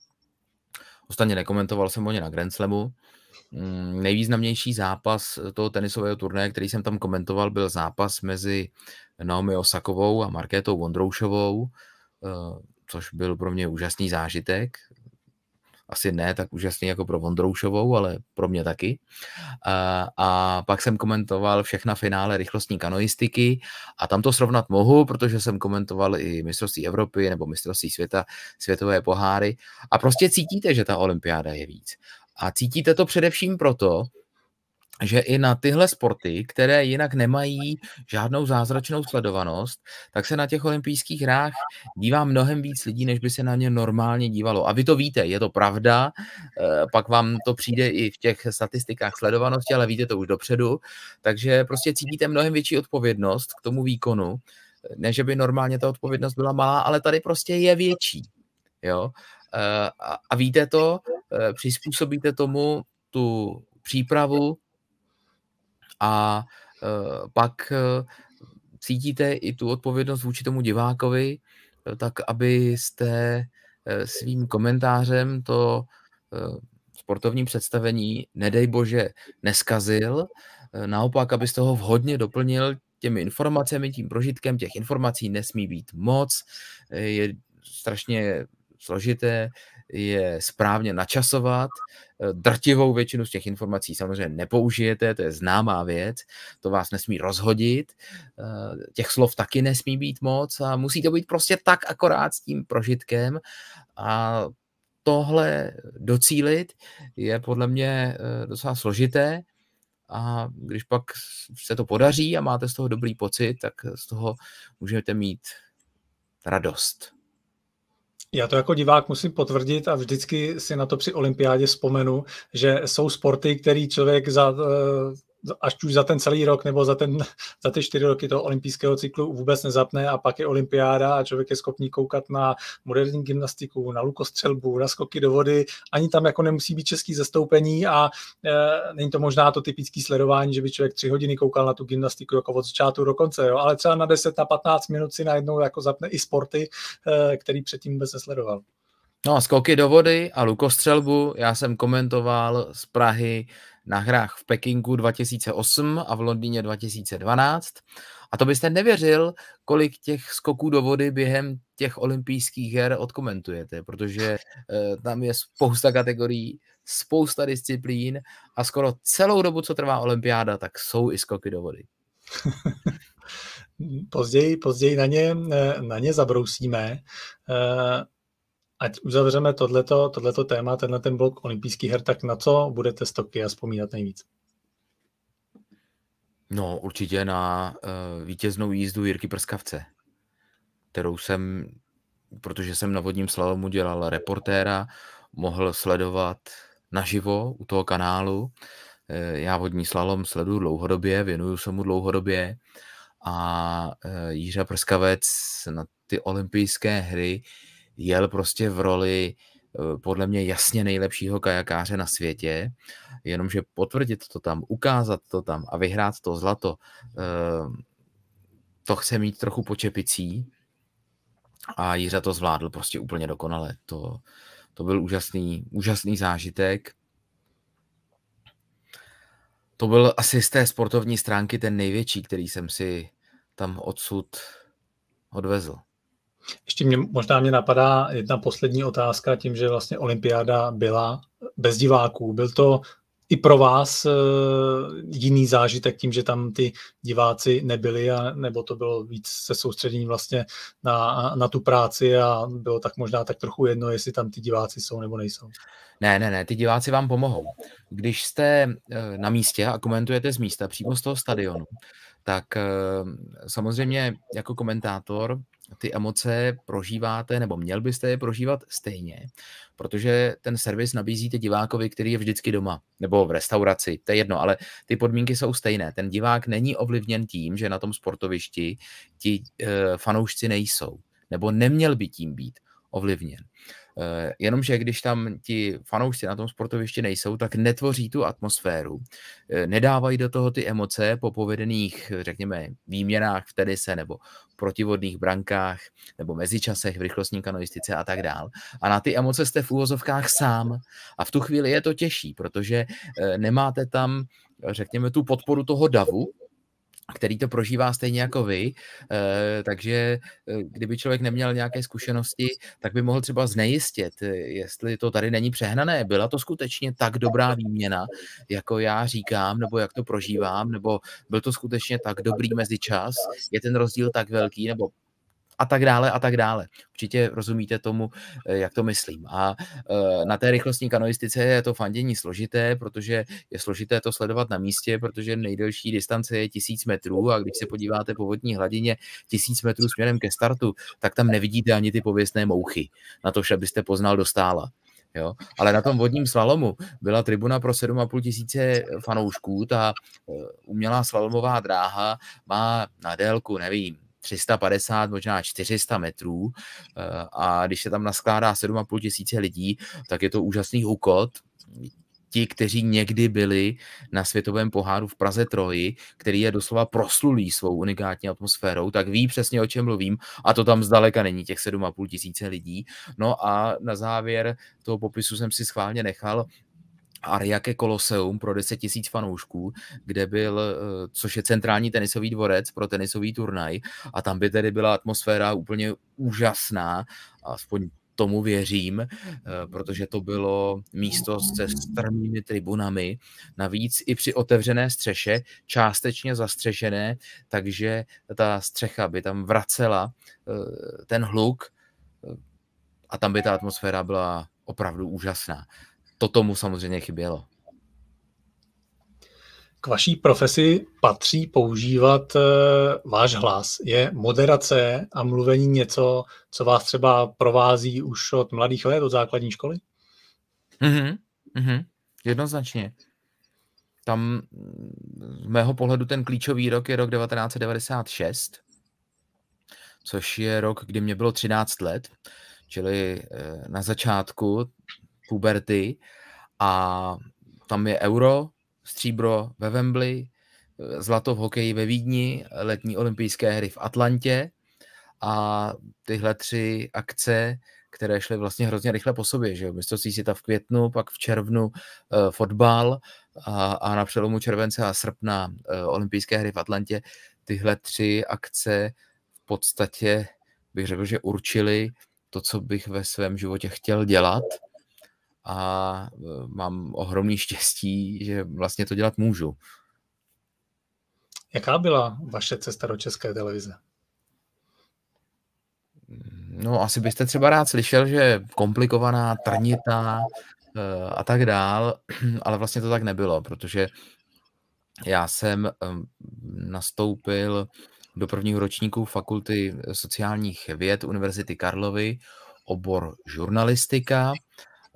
ostatně nekomentoval jsem ně na Grand Slamu, Mm, nejvýznamnější zápas eh, toho tenisového turnaje, který jsem tam komentoval, byl zápas mezi Naomi Osakovou a Markétou Vondroušovou, eh, což byl pro mě úžasný zážitek. Asi ne tak úžasný jako pro Vondroušovou, ale pro mě taky. A, eh, a pak jsem komentoval všechna finále rychlostní kanoistiky a tam to srovnat mohu, protože jsem komentoval i mistrovství Evropy nebo mistrovství světa, světové poháry. A prostě cítíte, že ta olympiáda je víc. A cítíte to především proto, že i na tyhle sporty, které jinak nemají žádnou zázračnou sledovanost, tak se na těch olympijských hrách dívá mnohem víc lidí, než by se na ně normálně dívalo. A vy to víte, je to pravda, eh, pak vám to přijde i v těch statistikách sledovanosti, ale víte to už dopředu, takže prostě cítíte mnohem větší odpovědnost k tomu výkonu, eh, než by normálně ta odpovědnost byla malá, ale tady prostě je větší. Jo? Eh, a, víte to, eh, přizpůsobíte tomu tu přípravu a eh, pak cítíte i tu odpovědnost vůči tomu divákovi, tak abyste svým komentářem to sportovní představení, nedej bože, neskazil, naopak, abyste ho vhodně doplnil těmi informacemi, tím prožitkem, těch informací nesmí být moc, je strašně složité je správně načasovat. Eh, drtivou většinu z těch informací samozřejmě nepoužijete, to je známá věc, to vás nesmí rozhodit, eh, těch slov taky nesmí být moc a musí to být prostě tak akorát s tím prožitkem a tohle docílit je podle mě eh, docela složité a když pak se to podaří a máte z toho dobrý pocit, tak z toho můžete mít radost. Já to jako divák musím potvrdit a vždycky si na to při olympiádě vzpomenu, že jsou sporty, který člověk za eh, až už za ten celý rok nebo za, ten, za ty čtyři roky toho olympijského cyklu vůbec nezapne a pak je olympiáda a člověk je schopný koukat na moderní gymnastiku, na lukostřelbu, na skoky do vody, ani tam jako nemusí být český zastoupení a e, není to možná to typické sledování, že by člověk tři hodiny koukal na tu gymnastiku jako od začátku do konce, jo? ale třeba na 10, na 15 minut si najednou jako zapne i sporty, e, který předtím vůbec nesledoval. No a skoky do vody a lukostřelbu já jsem komentoval z Prahy na hrách v Pekingu 2008 a v Londýně 2012. A to byste nevěřil, kolik těch skoků do vody během těch olympijských her odkomentujete, protože eh, tam je spousta kategorií, spousta disciplín a skoro celou dobu, co trvá olympiáda, tak jsou i skoky do vody. později, později na ně, eh, na ně zabrousíme. Eh, ať uzavřeme tohleto, tohleto téma, tenhle ten blok olympijských her, tak na co budete z Tokia vzpomínat nejvíc? No, určitě na uh, vítěznou jízdu Jirky Prskavce, kterou jsem, protože jsem na vodním slalomu dělal reportéra, mohl sledovat naživo u toho kanálu. Eh, já vodní slalom sleduju dlouhodobě, věnuju se mu dlouhodobě a eh, Jiřa Prskavec na ty olympijské hry jel prostě v roli eh, podle mě jasně nejlepšího kajakáře na světě, jenomže potvrdit to tam, ukázat to tam a vyhrát to zlato, eh, to chce mít trochu počepicí a Jiřa to zvládl prostě úplně dokonale. To, to byl úžasný, úžasný zážitek. To byl asi z té sportovní stránky ten největší, který jsem si tam odsud odvezl. Ještě mě, možná mě napadá jedna poslední otázka tím, že vlastně olympiáda byla bez diváků. Byl to i pro vás eh, jiný zážitek tím, že tam ty diváci nebyli, a, nebo to bylo víc se soustředění vlastně na, na tu práci a bylo tak možná tak trochu jedno, jestli tam ty diváci jsou nebo nejsou. Ne, ne, ne, ty diváci vám pomohou. Když jste eh, na místě a komentujete z místa, přímo z toho stadionu, tak eh, samozřejmě jako komentátor ty emoce prožíváte, nebo měl byste je prožívat stejně, protože ten servis nabízíte divákovi, který je vždycky doma, nebo v restauraci, to je jedno, ale ty podmínky jsou stejné. Ten divák není ovlivněn tím, že na tom sportovišti ti e, fanoušci nejsou, nebo neměl by tím být ovlivněn. Eh, jenomže když tam ti fanoušci na tom sportovišti nejsou, tak netvoří tu atmosféru, eh, nedávají do toho ty emoce po povedených, řekněme, výměnách v tenise nebo protivodných brankách nebo mezičasech v rychlostní kanoistice a tak dál. A na ty emoce jste v úvozovkách sám. A v tu chvíli je to těžší, protože eh, nemáte tam, řekněme, tu podporu toho davu, který to prožívá stejně jako vy, eh, takže eh, kdyby člověk neměl nějaké zkušenosti, tak by mohl třeba znejistit, eh, jestli to tady není přehnané. Byla to skutečně tak dobrá výměna, jako já říkám, nebo jak to prožívám, nebo byl to skutečně tak dobrý mezičas, je ten rozdíl tak velký, nebo a tak dále a tak dále. Určitě rozumíte tomu, eh, jak to myslím. A eh, na té rychlostní kanoistice je to fandění složité, protože je složité to sledovat na místě, protože nejdelší distance je tisíc metrů a když se podíváte po vodní hladině tisíc metrů směrem ke startu, tak tam nevidíte ani ty pověstné mouchy. Na to, abyste poznal dostála. Jo? Ale na tom vodním slalomu byla tribuna pro 7,5 tisíce fanoušků, ta eh, umělá slalomová dráha má na délku, nevím, 350, možná 400 metrů eh, a když se tam naskládá 7,5 tisíce lidí, tak je to úžasný hukot. ti, kteří někdy byli na světovém poháru v Praze Troji, který je doslova proslulý svou unikátní atmosférou, tak ví přesně, o čem mluvím a to tam zdaleka není těch 7,5 tisíce lidí. No a na závěr toho popisu jsem si schválně nechal Ariake Koloseum pro 10 000 fanoušků, kde byl, eh, což je centrální tenisový dvorec pro tenisový turnaj a tam by tedy byla atmosféra úplně úžasná, aspoň tomu věřím, eh, protože to bylo místo se strmými tribunami, navíc i při otevřené střeše, částečně zastřešené, takže ta střecha by tam vracela eh, ten hluk a tam by ta atmosféra byla opravdu úžasná to tomu samozřejmě chybělo. K vaší profesi patří používat eh, váš hlas. Je moderace a mluvení něco, co vás třeba provází už od mladých let, od základní školy? Mm-hmm, mm-hmm, jednoznačně. Tam z mého pohledu ten klíčový rok je rok 1996, což je rok, kdy mě bylo 13 let, čili eh, na začátku puberty a tam je euro, stříbro ve Wembley, zlato v hokeji ve Vídni, letní olympijské hry v Atlantě a tyhle tři akce, které šly vlastně hrozně rychle po sobě, že jo, mistrovství světa v květnu, pak v červnu eh, fotbal a, a na přelomu července a srpna eh, olympijské hry v Atlantě, tyhle tři akce v podstatě bych řekl, že určili to, co bych ve svém životě chtěl dělat – a e, mám ohromný štěstí, že vlastně to dělat můžu. Jaká byla vaše cesta do české televize? No, asi byste třeba rád slyšel, že komplikovaná, trnitá e, a tak dál, ale vlastně to tak nebylo, protože já jsem nastoupil do prvního ročníku fakulty sociálních věd Univerzity Karlovy, obor žurnalistika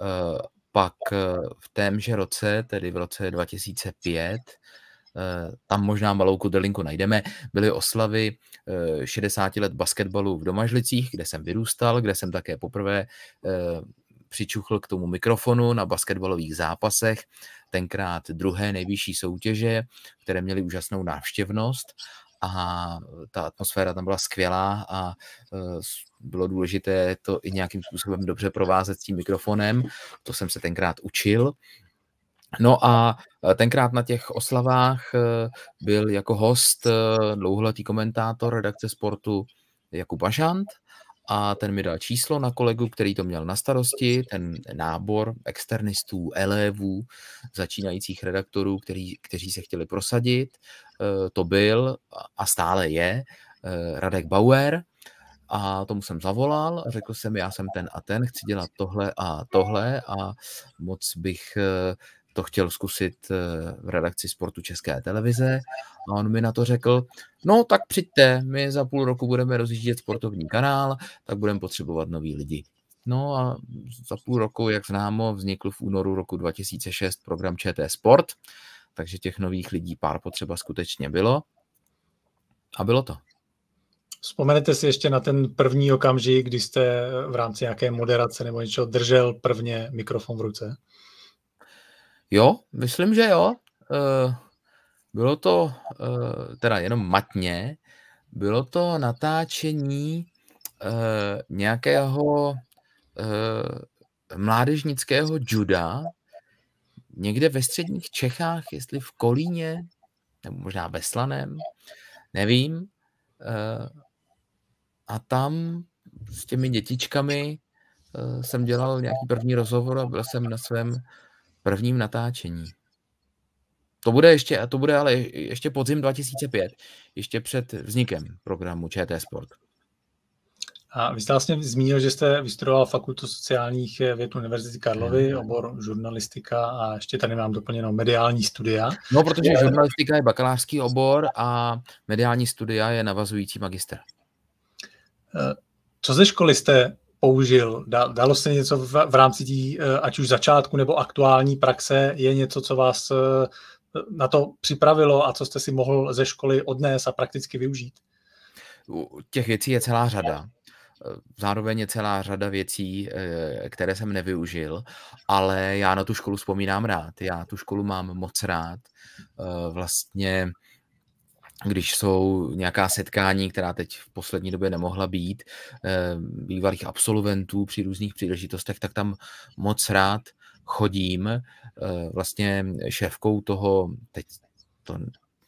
Eh, pak eh, v témže roce, tedy v roce 2005, eh, tam možná malou kudelinku najdeme, byly oslavy 60 let basketbalu v Domažlicích, kde jsem vyrůstal, kde jsem také poprvé přičuchl k tomu mikrofonu na basketbalových zápasech, tenkrát druhé nejvyšší soutěže, které měly úžasnou návštěvnost a eh, ta atmosféra tam byla skvělá a eh, bylo důležité to i nějakým způsobem dobře provázet s tím mikrofonem. To jsem se tenkrát učil. No a eh, tenkrát na těch oslavách byl jako host dlouholetý komentátor redakce sportu Jakub Ažant a ten mi dal číslo na kolegu, který to měl na starosti, ten nábor externistů, elévů, začínajících redaktorů, který, kteří se chtěli prosadit. Eh, to byl a stále je eh, Radek Bauer a tomu jsem zavolal a řekl jsem, já jsem ten a ten, chci dělat tohle a tohle a moc bych eh, to chtěl zkusit eh, v redakci sportu České televize a on mi na to řekl, no tak přijďte, my za půl roku budeme rozjíždět sportovní kanál, tak budeme potřebovat nový lidi. No a za půl roku, jak známo, vznikl v únoru roku 2006 program ČT Sport, takže těch nových lidí pár potřeba skutečně bylo a bylo to. Vzpomenete si ještě na ten první okamžik, kdy jste eh, v rámci nějaké moderace nebo něčeho držel prvně mikrofon v ruce? Jo, myslím, že jo. Eh, bylo to, eh, teda jenom matně, bylo to natáčení eh, nějakého mládežnického juda někde ve středních Čechách, jestli v Kolíně, nebo možná ve Slaném, nevím. A tam s těmi dětičkami jsem dělal nějaký první rozhovor a byl jsem na svém prvním natáčení. To bude ještě, to bude ale ještě podzim 2005, ještě před vznikem programu ČT Sport. A vy jste vlastně zmínil, že jste vystudoval Fakultu sociálních věd Univerzity Karlovy, mhm. obor žurnalistika a ještě tady mám doplněno mediální studia. No, protože žurnalistika je bakalářský obor a mediální studia je navazující magister. Eh, co ze školy jste použil? Dalo se něco v rámci tí, eh, ať už začátku nebo aktuální praxe, je něco, co vás eh, na to připravilo a co jste si mohl ze školy odnést a prakticky využít? Těch věcí je celá řada. Eh, zároveň je celá řada věcí, které jsem nevyužil, ale já na tu školu vzpomínám rád. Já tu školu mám moc rád. Vlastně když jsou nějaká setkání, která teď v poslední době nemohla být, eh, bývalých absolventů při různých příležitostech, tak tam moc rád chodím. Eh, vlastně šéfkou toho, teď to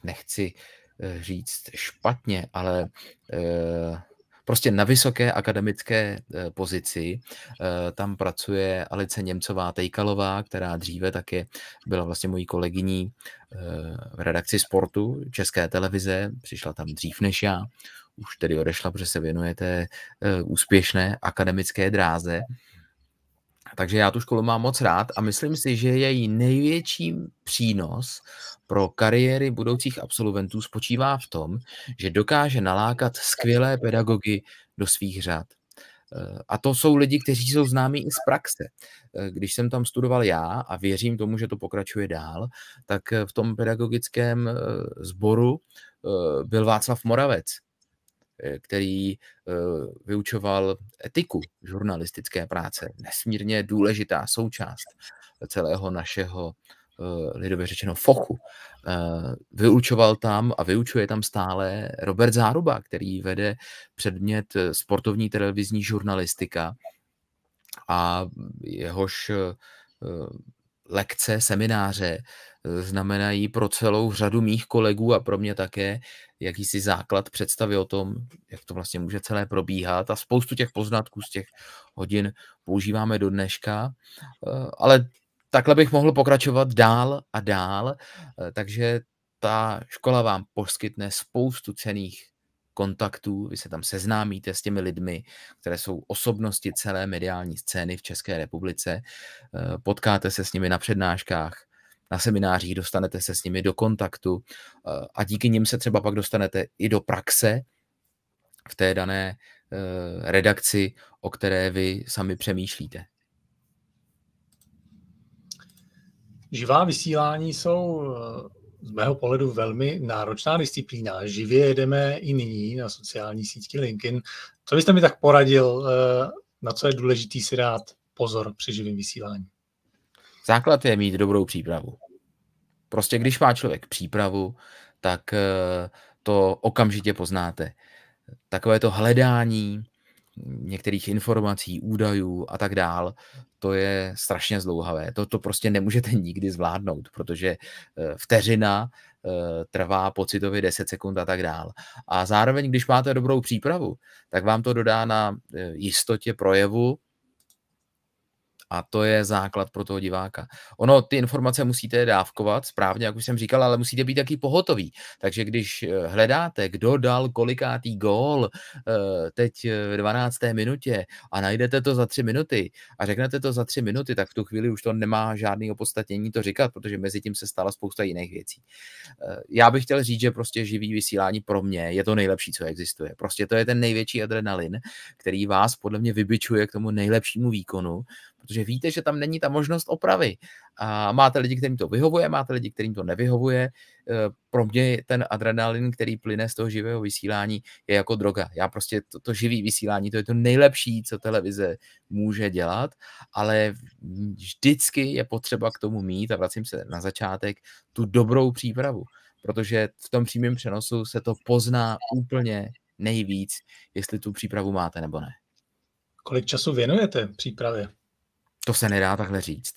nechci eh, říct špatně, ale prostě na vysoké akademické eh, pozici. Eh, tam pracuje Alice Němcová Tejkalová, která dříve taky byla vlastně mojí kolegyní eh, v redakci sportu České televize, přišla tam dřív než já, už tedy odešla, protože se věnujete úspěšné akademické dráze. Takže já tu školu mám moc rád a myslím si, že její největší přínos pro kariéry budoucích absolventů spočívá v tom, že dokáže nalákat skvělé pedagogy do svých řad. Eh, a to jsou lidi, kteří jsou známí i z praxe. Eh, když jsem tam studoval já a věřím tomu, že to pokračuje dál, tak v tom pedagogickém eh, sboru byl Václav Moravec, Eh, který eh, vyučoval etiku žurnalistické práce. Nesmírně důležitá součást celého našeho eh, lidově řečeno fochu. Vyučoval tam a vyučuje tam stále Robert Záruba, který vede předmět sportovní televizní žurnalistika a jehož lekce, semináře znamenají pro celou řadu mých kolegů a pro mě také jakýsi základ představy o tom, jak to vlastně může celé probíhat a spoustu těch poznatků z těch hodin používáme do dneška, eh, ale takhle bych mohl pokračovat dál a dál, eh, takže ta škola vám poskytne spoustu cených kontaktů, vy se tam seznámíte s těmi lidmi, které jsou osobnosti celé mediální scény v České republice, eh, potkáte se s nimi na přednáškách, na seminářích, dostanete se s nimi do kontaktu eh, a díky nim se třeba pak dostanete i do praxe v té dané eh, redakci, o které vy sami přemýšlíte. Živá vysílání jsou eh, z mého pohledu velmi náročná disciplína. Živě jedeme i nyní na sociální síti LinkedIn. Co byste mi tak poradil, na co je důležité si dát pozor při živém vysílání? Základ je mít dobrou přípravu. Prostě když má člověk přípravu, tak eh, to okamžitě poznáte. Takové to hledání některých informací, údajů a tak dál, to je strašně zdlouhavé. To, to prostě nemůžete nikdy zvládnout, protože eh, vteřina eh, trvá pocitově 10 sekund a tak dál. A zároveň, když máte dobrou přípravu, tak vám to dodá na jistotě projevu, a to je základ pro toho diváka. Ono, ty informace musíte dávkovat správně, jak už jsem říkal, ale musíte být taky pohotový. Takže když eh, hledáte, kdo dal kolikátý gól eh, teď eh, v 12. minutě a najdete to za tři minuty a řeknete to za tři minuty, tak v tu chvíli už to nemá žádný opodstatnění to říkat, protože mezi tím se stala spousta jiných věcí. Já bych chtěl říct, že prostě živý vysílání pro mě je to nejlepší, co existuje. Prostě to je ten největší adrenalin, který vás podle mě vybičuje k tomu nejlepšímu výkonu, protože víte, že tam není ta možnost opravy. A máte lidi, kterým to vyhovuje, máte lidi, kterým to nevyhovuje. E, pro mě ten adrenalin, který plyne z toho živého vysílání, je jako droga. Já prostě to, to živé vysílání, to je to nejlepší, co televize může dělat, ale vždycky je potřeba k tomu mít, a vracím se na začátek, tu dobrou přípravu, protože v tom přímém přenosu se to pozná úplně nejvíc, jestli tu přípravu máte nebo ne. Kolik času věnujete přípravě? To se nedá takhle říct.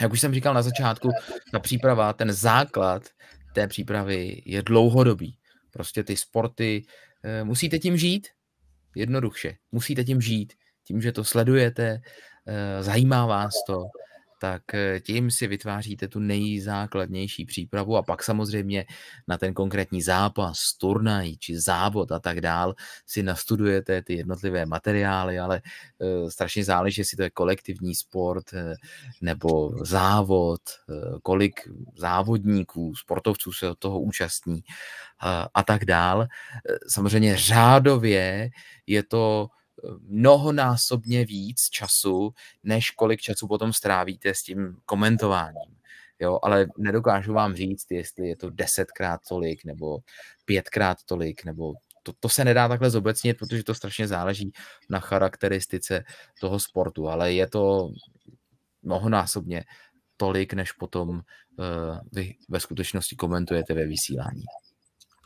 Jak už jsem říkal na začátku, ta příprava, ten základ té přípravy je dlouhodobý. Prostě ty sporty eh, musíte tím žít, jednoduše. Musíte tím žít, tím, že to sledujete, eh, zajímá vás to, tak eh, tím si vytváříte tu nejzákladnější přípravu a pak samozřejmě na ten konkrétní zápas, turnaj či závod a tak dál si nastudujete ty jednotlivé materiály, ale eh, strašně záleží, jestli to je kolektivní sport eh, nebo závod, kolik závodníků, sportovců se od toho účastní a tak dál. Samozřejmě řádově je to mnohonásobně víc času, než kolik času potom strávíte s tím komentováním. Jo, ale nedokážu vám říct, jestli je to desetkrát tolik, nebo pětkrát tolik, nebo to, to se nedá takhle zobecnit, protože to strašně záleží na charakteristice toho sportu, ale je to mnohonásobně tolik, než potom uh, vy ve skutečnosti komentujete ve vysílání.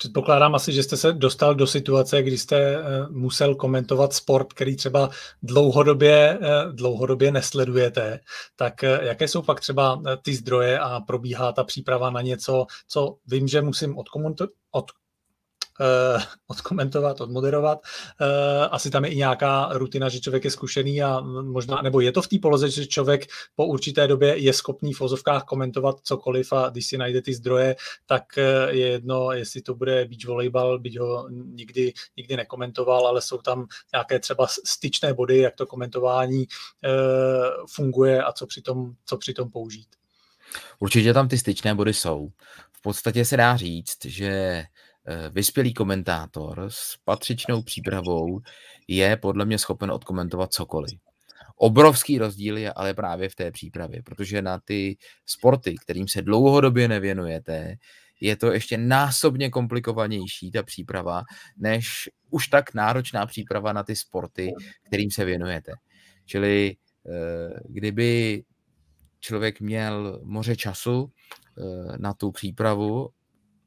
Předpokládám asi, že jste se dostal do situace, kdy jste eh, musel komentovat sport, který třeba dlouhodobě, eh, dlouhodobě nesledujete. Tak eh, jaké jsou pak třeba ty zdroje a probíhá ta příprava na něco, co vím, že musím odkomentovat? uh, odkomentovat, odmoderovat. Uh, asi tam je i nějaká rutina, že člověk je zkušený a možná, nebo je to v té poloze, že člověk po určité době je schopný v ozovkách komentovat cokoliv a když si najde ty zdroje, tak eh, je jedno, jestli to bude beach volejbal, byť ho nikdy, nikdy nekomentoval, ale jsou tam nějaké třeba styčné body, jak to komentování uh, funguje a co přitom, co při tom použít. Určitě tam ty styčné body jsou. V podstatě se dá říct, že Eh, vyspělý komentátor s patřičnou přípravou je podle mě schopen odkomentovat cokoliv. Obrovský rozdíl je ale právě v té přípravě, protože na ty sporty, kterým se dlouhodobě nevěnujete, je to ještě násobně komplikovanější ta příprava, než už tak náročná příprava na ty sporty, kterým se věnujete. Čili eh, kdyby člověk měl moře času eh, na tu přípravu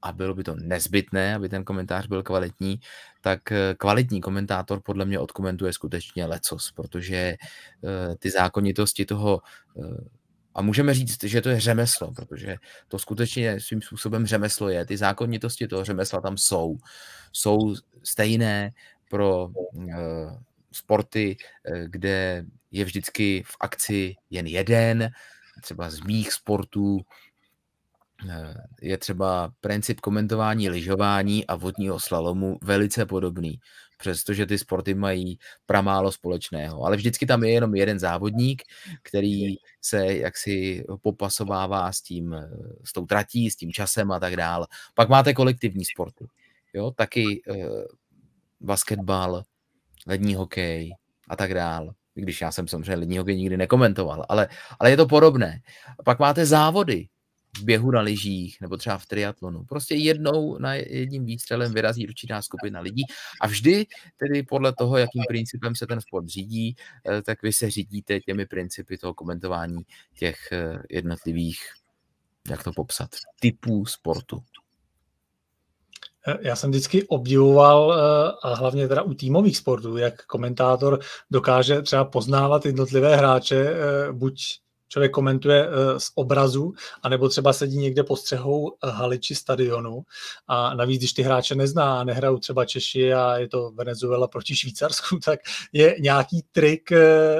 a bylo by to nezbytné, aby ten komentář byl kvalitní, tak eh, kvalitní komentátor podle mě odkomentuje skutečně lecos, protože eh, ty zákonitosti toho eh, a můžeme říct, že to je řemeslo, protože to skutečně svým způsobem řemeslo je. Ty zákonitosti toho řemesla tam jsou. Jsou stejné pro sporty, kde je vždycky v akci jen jeden, třeba z mých sportů Eh, je třeba princip komentování lyžování a vodního slalomu velice podobný, přestože ty sporty mají pramálo společného. Ale vždycky tam je jenom jeden závodník, který se jaksi popasovává s tím, eh, s tou tratí, s tím časem a tak dále. Pak máte kolektivní sporty. Jo, taky eh, basketbal, lední hokej a tak dále když já jsem samozřejmě lední hokej nikdy nekomentoval, ale, ale je to podobné. Pak máte závody, v běhu na lyžích nebo třeba v triatlonu. Prostě jednou na jedním výstřelem vyrazí určitá skupina lidí a vždy tedy podle toho, jakým principem se ten sport řídí, eh, tak vy se řídíte těmi principy toho komentování těch eh, jednotlivých, jak to popsat, typů sportu. Já jsem vždycky obdivoval, eh, a hlavně teda u týmových sportů, jak komentátor dokáže třeba poznávat jednotlivé hráče, buď člověk komentuje eh, z obrazu, anebo třeba sedí někde po střehou eh, haliči stadionu a navíc, když ty hráče nezná a nehrajou třeba Češi a je to Venezuela proti Švýcarsku, tak je nějaký trik, eh,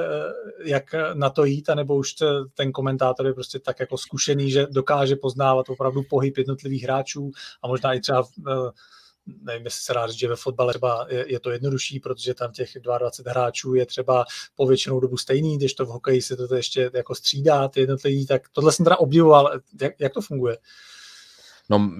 jak na to jít, anebo už ten komentátor je prostě tak jako zkušený, že dokáže poznávat opravdu pohyb jednotlivých hráčů a možná i třeba nevím, jestli se rád říct, že ve fotbale třeba je, je to jednodušší, protože tam těch 22 hráčů je třeba po většinou dobu stejný, když to v hokeji se to ještě jako střídá, ty jednotlivý, tak tohle jsem teda obdivoval, jak, jak to funguje? No,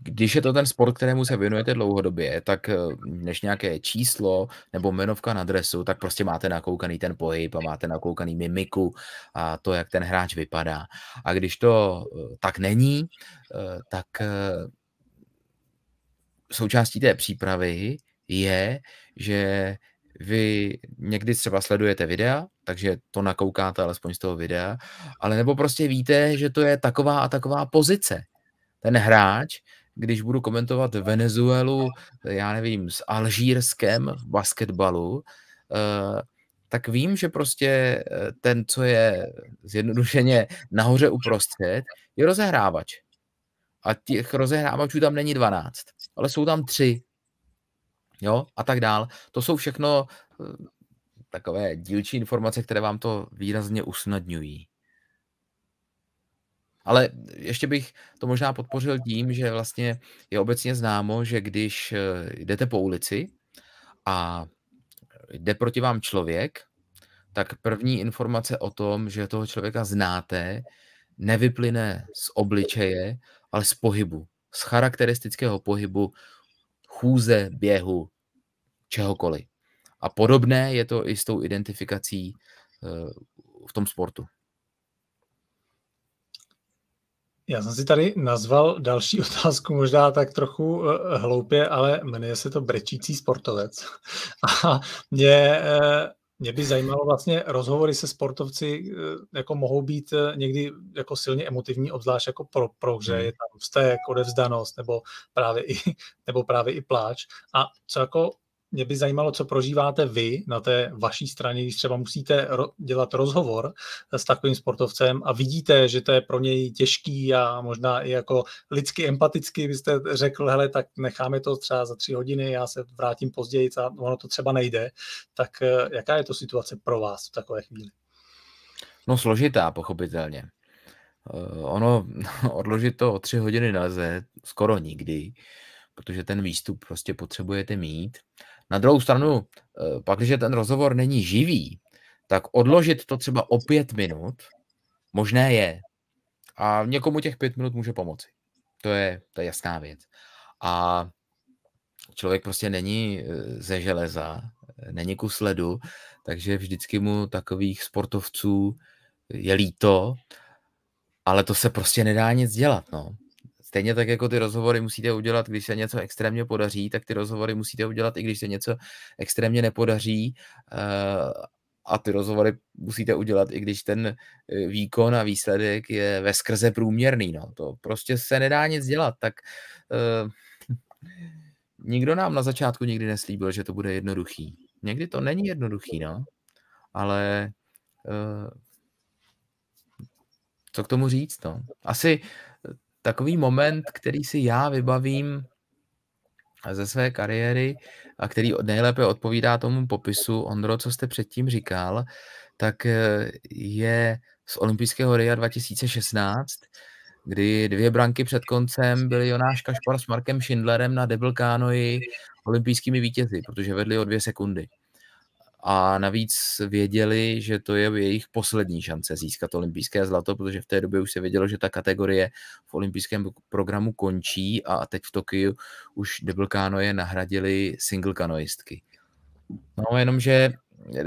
když je to ten sport, kterému se věnujete dlouhodobě, tak eh, než nějaké číslo nebo jmenovka na dresu, tak prostě máte nakoukaný ten pohyb a máte nakoukaný mimiku a to, jak ten hráč vypadá. A když to eh, tak není, eh, tak součástí té přípravy je, že vy někdy třeba sledujete videa, takže to nakoukáte alespoň z toho videa, ale nebo prostě víte, že to je taková a taková pozice. Ten hráč, když budu komentovat Venezuelu, já nevím, s Alžírskem v basketbalu, eh, tak vím, že prostě eh, ten, co je zjednodušeně nahoře uprostřed, je rozehrávač. A těch rozehrávačů tam není 12 ale jsou tam tři, jo, a tak dál. To jsou všechno eh, takové dílčí informace, které vám to výrazně usnadňují. Ale ještě bych to možná podpořil tím, že vlastně je obecně známo, že když eh, jdete po ulici a jde proti vám člověk, tak první informace o tom, že toho člověka znáte, nevyplyne z obličeje, ale z pohybu z charakteristického pohybu, chůze, běhu, čehokoliv. A podobné je to i s tou identifikací eh, v tom sportu. Já jsem si tady nazval další otázku, možná tak trochu eh, hloupě, ale jmenuje se to brečící sportovec. A mě eh, mě by zajímalo vlastně rozhovory se sportovci, eh, jako mohou být eh, někdy jako silně emotivní, obzvlášť jako pro, pro že hmm. je tam vztek, odevzdanost nebo právě i, nebo právě i pláč. A co jako mě by zajímalo, co prožíváte vy na té vaší straně, když třeba musíte ro- dělat rozhovor s takovým sportovcem a vidíte, že to je pro něj těžký a možná i jako lidsky empaticky byste řekl, hele, tak necháme to třeba za tři hodiny, já se vrátím později a ono to třeba nejde. Tak eh, jaká je to situace pro vás v takové chvíli? No složitá, pochopitelně. Eh, ono odložit to o tři hodiny nelze skoro nikdy, protože ten výstup prostě potřebujete mít. Na druhou stranu, eh, pak, když ten rozhovor není živý, tak odložit to třeba o pět minut možné je. A někomu těch pět minut může pomoci. To je, to je jasná věc. A člověk prostě není eh, ze železa, není kus ledu, takže vždycky mu takových sportovců je líto, ale to se prostě nedá nic dělat. No. Stejně tak jako ty rozhovory musíte udělat, když se něco extrémně podaří, tak ty rozhovory musíte udělat, i když se něco extrémně nepodaří. Eh, a ty rozhovory musíte udělat, i když ten eh, výkon a výsledek je ve skrze průměrný. No. To prostě se nedá nic dělat. Tak eh, nikdo nám na začátku nikdy neslíbil, že to bude jednoduchý. Někdy to není jednoduchý, no. Ale co k tomu říct, no. Asi takový moment, který si já vybavím ze své kariéry a který nejlépe odpovídá tomu popisu, Ondro, co jste předtím říkal, tak eh, je z olympijského Ria 2016, kdy dvě branky před koncem byly Jonáš Kašpar s Markem Schindlerem na debil olympijskými vítězi, protože vedli o dvě sekundy a navíc věděli, že to je jejich poslední šance získat olympijské zlato, protože v té době už se vědělo, že ta kategorie v olympijském programu končí a teď v Tokiu už double kanoje nahradili single kanoistky. No že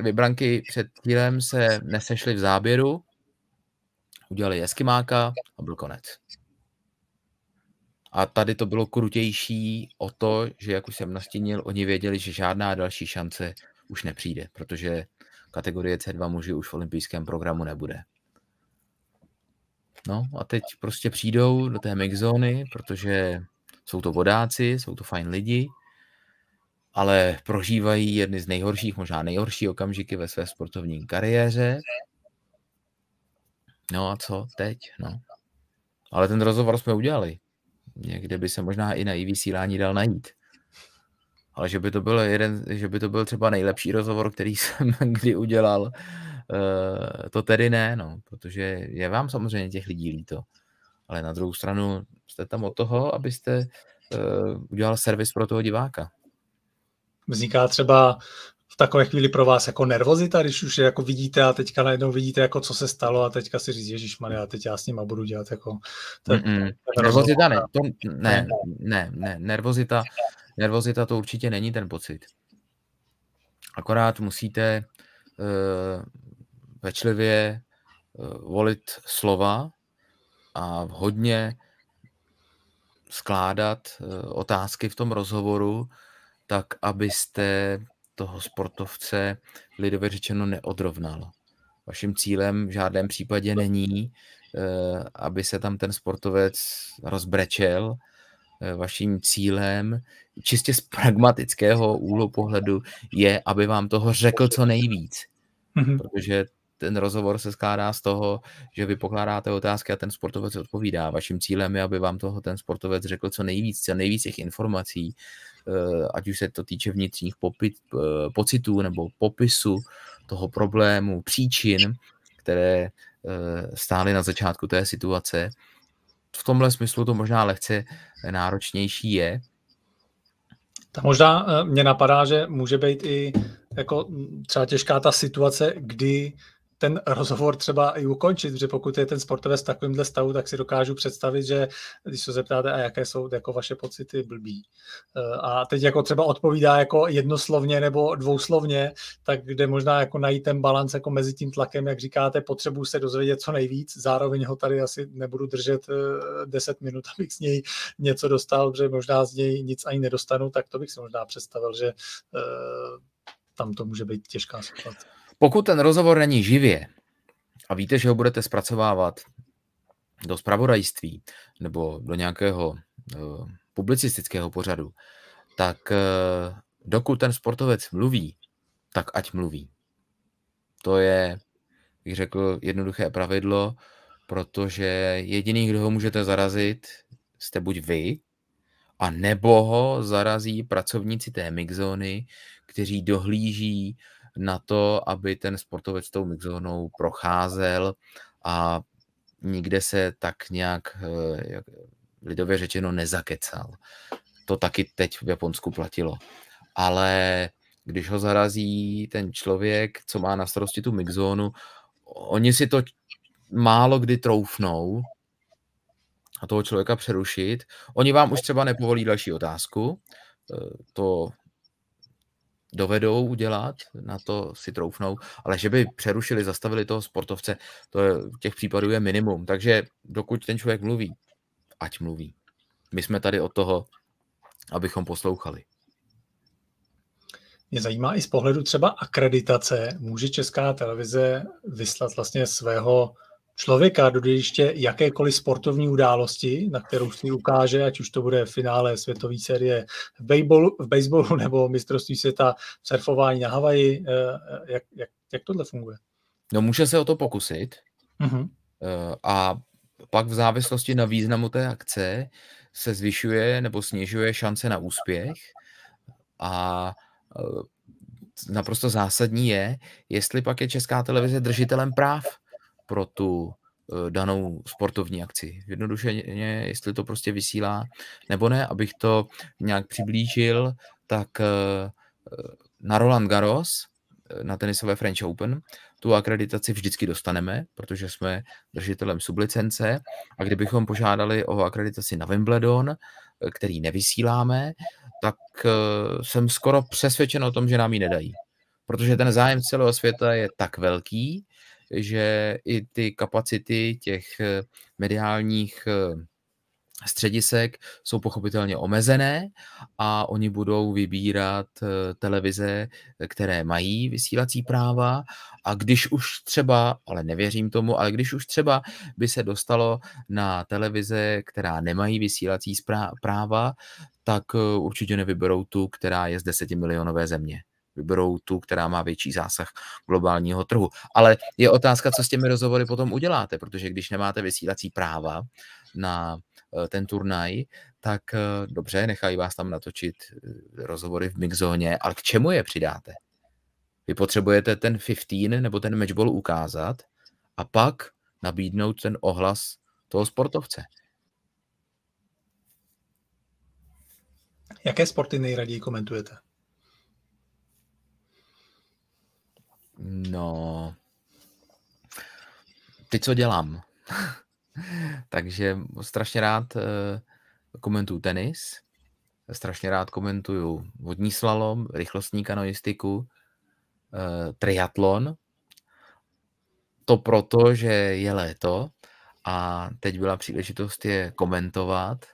vybranky před cílem se nesešly v záběru, udělali eskimáka a byl konec. A tady to bylo krutější o to, že jak už jsem nastínil, oni věděli, že žádná další šance už nepřijde, protože kategorie C2 muži už v olympijském programu nebude. No a teď prostě přijdou do té mixzóny, protože jsou to vodáci, jsou to fajn lidi, ale prožívají jedny z nejhorších, možná nejhorší okamžiky ve své sportovní kariéře. No a co teď? No. Ale ten rozhovor jsme udělali. Někde by se možná i na i e vysílání dal najít ale že by to byl jeden, že by to byl třeba nejlepší rozhovor, který jsem kdy udělal, eh, to tedy ne, no, protože je vám samozřejmě těch lidí líto, ale na druhou stranu jste tam od toho, abyste eh, udělal servis pro toho diváka. Vzniká třeba v takové chvíli pro vás jako nervozita, když už jako vidíte a teďka najednou vidíte, jako co se stalo a teďka si říct, Ježíš Maria, teď já s nima budu dělat jako... Tak, nervozita ne, to, ne, ne, ne, nervozita Nervozita to určitě není ten pocit. Akorát musíte uh, pečlivě uh, volit slova a vhodně skládat uh, otázky v tom rozhovoru, tak abyste toho sportovce lidově řečeno neodrovnal. Vaším cílem v žádném případě není, aby se tam ten sportovec rozbrečel. Vaším cílem čistě z pragmatického úhlu pohledu je, aby vám toho řekl co nejvíc. Mm-hmm. Protože ten rozhovor se skládá z toho, že vy pokládáte otázky a ten sportovec odpovídá. Vaším cílem je, aby vám toho ten sportovec řekl co nejvíc, co nejvíc těch informací, eh, ať už se to týče vnitřních popit, eh, pocitů nebo popisu toho problému, příčin, které eh, stály na začátku té situace. V tomhle smyslu to možná lehce náročnější je, Možná eh, mě napadá, že může být i jako třeba těžká ta situace, kdy ten rozhovor třeba i ukončit, protože pokud je ten sportovec v takovémhle stavu, tak si dokážu představit, že když se zeptáte, a jaké jsou jako vaše pocity, blbý. Eh, a teď jako třeba odpovídá jako jednoslovně nebo dvouslovně, tak kde možná jako najít ten balans jako mezi tím tlakem, jak říkáte, potřebuji se dozvědět co nejvíc, zároveň ho tady asi nebudu držet 10 eh, minut, abych z něj něco dostal, protože možná z něj nic ani nedostanu, tak to bych si možná představil, že eh, tam to může být těžká situace. Pokud ten rozhovor není živě a víte, že ho budete zpracovávat do spravodajství nebo do nějakého uh, publicistického pořadu, tak uh, dokud ten sportovec mluví, tak ať mluví. To je, bych řekl, jednoduché pravidlo, protože jediný, kdo ho můžete zarazit, jste buď vy, a nebo ho zarazí pracovníci té mixony, kteří dohlíží na to, aby ten sportovec tou mixzónou procházel a nikde se tak nějak, eh, jak lidově řečeno, nezakecal. To taky teď v Japonsku platilo. Ale když ho zarazí ten člověk, co má na starosti tu mixzónu, oni si to málo kdy troufnou a toho člověka přerušit. Oni vám už třeba nepovolí další otázku, eh, to dovedou udělat, na to si troufnou, ale že by přerušili, zastavili toho sportovce, to je, těch případů je minimum. Takže dokud ten člověk mluví, ať mluví. My jsme tady od toho, abychom poslouchali. Mě zajímá i z pohledu třeba akreditace. Může Česká televize vyslat vlastně svého člověka do dějiště jakékoliv sportovní události, na kterou si ukáže, ať už to bude v finále světové série v baseballu, v baseballu nebo mistrovství světa v surfování na Havaji. Eh, eh, jak, jak, jak tohle funguje? No může se o to pokusit mm-hmm. a pak v závislosti na významu té akce se zvyšuje nebo snižuje šance na úspěch a naprosto zásadní je, jestli pak je Česká televize držitelem práv pro tu eh, danou sportovní akci. Jednoduše, jestli to prostě vysílá nebo ne, abych to nějak přiblížil, tak eh, eh, na Roland Garros, na tenisové French Open, tu akreditaci vždycky dostaneme, protože jsme držitelem sublicence a kdybychom požádali o akreditaci na Wimbledon, který nevysíláme, tak jsem skoro přesvědčen o tom, že nám ji nedají. Protože ten zájem celého světa je tak velký, že i ty kapacity těch eh, mediálních eh, středisek jsou pochopitelně omezené a oni budou vybírat eh, televize, které mají vysílací práva a když už třeba, ale nevěřím tomu, ale když už třeba by se dostalo na televize, která nemají vysílací práva, tak určitě nevyberou tu, která je z desetimilionové země vyberou tu, která má větší zásah globálního trhu. Ale je otázka, co s těmi rozhovory potom uděláte, protože když nemáte vysílací práva na eh, ten turnaj, tak eh, dobře, nechají vás tam natočit eh, rozhovory v mixzóně, ale k čemu je přidáte? Vy potřebujete ten 15 nebo ten matchball ukázat a pak nabídnout ten ohlas toho sportovce. Jaké sporty nejraději komentujete? No, ty co dělám? Takže strašně rád eh, komentuju tenis, strašně rád komentuju vodní slalom, rychlostní kanoistiku, eh, triatlon. To proto, že je léto a teď byla příležitost je komentovat.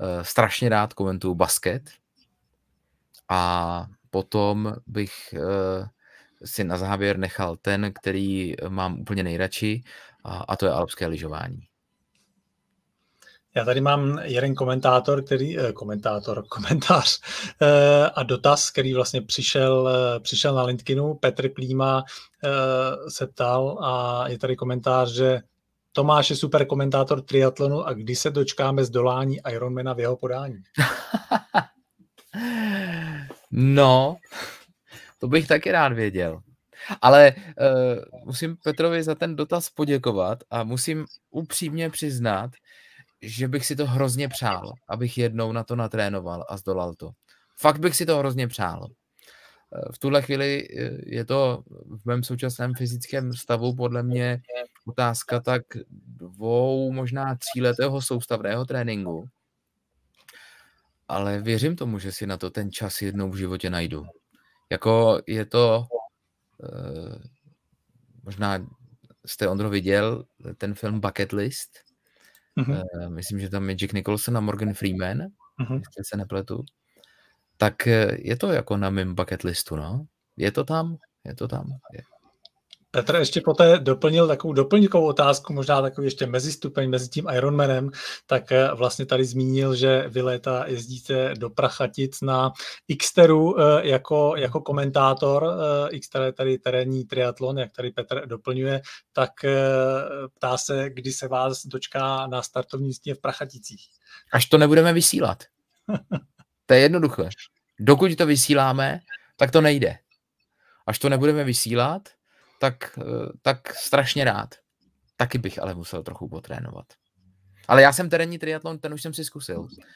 Eh, strašně rád komentuju basket a potom bych si na závěr nechal ten, který eh, mám úplně nejradši, a, to je alpské lyžování. Já tady mám jeden komentátor, který, eh, komentátor, komentář eh, a dotaz, který vlastně přišel, přišel na LinkedInu. Petr Klíma se ptal a je tady komentář, že Tomáš je super komentátor triatlonu a kdy se dočkáme zdolání Ironmana v jeho podání? no, to bych taky rád věděl. Ale uh, musím Petrovi za ten dotaz poděkovat a musím upřímně přiznat, že bych si to hrozně přál, abych jednou na to natrénoval a zdolal to. Fakt bych si to hrozně přál. Eh, v tuhle chvíli eh, je to v mém současném fyzickém stavu podle mě otázka tak dvou, možná tříletého soustavného tréninku. Ale věřím tomu, že si na to ten čas jednou v životě najdu. Jako je to, eh, možná jste Ondro viděl ten film Bucket List, Uh-huh. myslím, že tam je Jack Nicholson a Morgan Freeman, uh-huh. jestli se nepletu, tak eh, je to jako na mém bucket listu, no. Je to tam, je to tam. Je. Petr ještě poté doplnil takovou doplňkovou otázku, možná takový ještě mezistupeň mezi tím Ironmanem, tak eh, vlastně tady zmínil, že vy léta jezdíte do Prachatic na Xteru eh, jako, jako komentátor. Eh, Xter je tady terénní triatlon, jak tady Petr doplňuje, tak ptá se, kdy se vás dočká na startovní místě v Prachaticích. Až to nebudeme vysílat. to je jednoduché. Dokud to vysíláme, tak to nejde. Až to nebudeme vysílat, tak, eh, tak strašně rád. Taky bych ale musel trochu potrénovat. Ale já jsem terénní triatlon, ten už jsem si zkusil. Eh,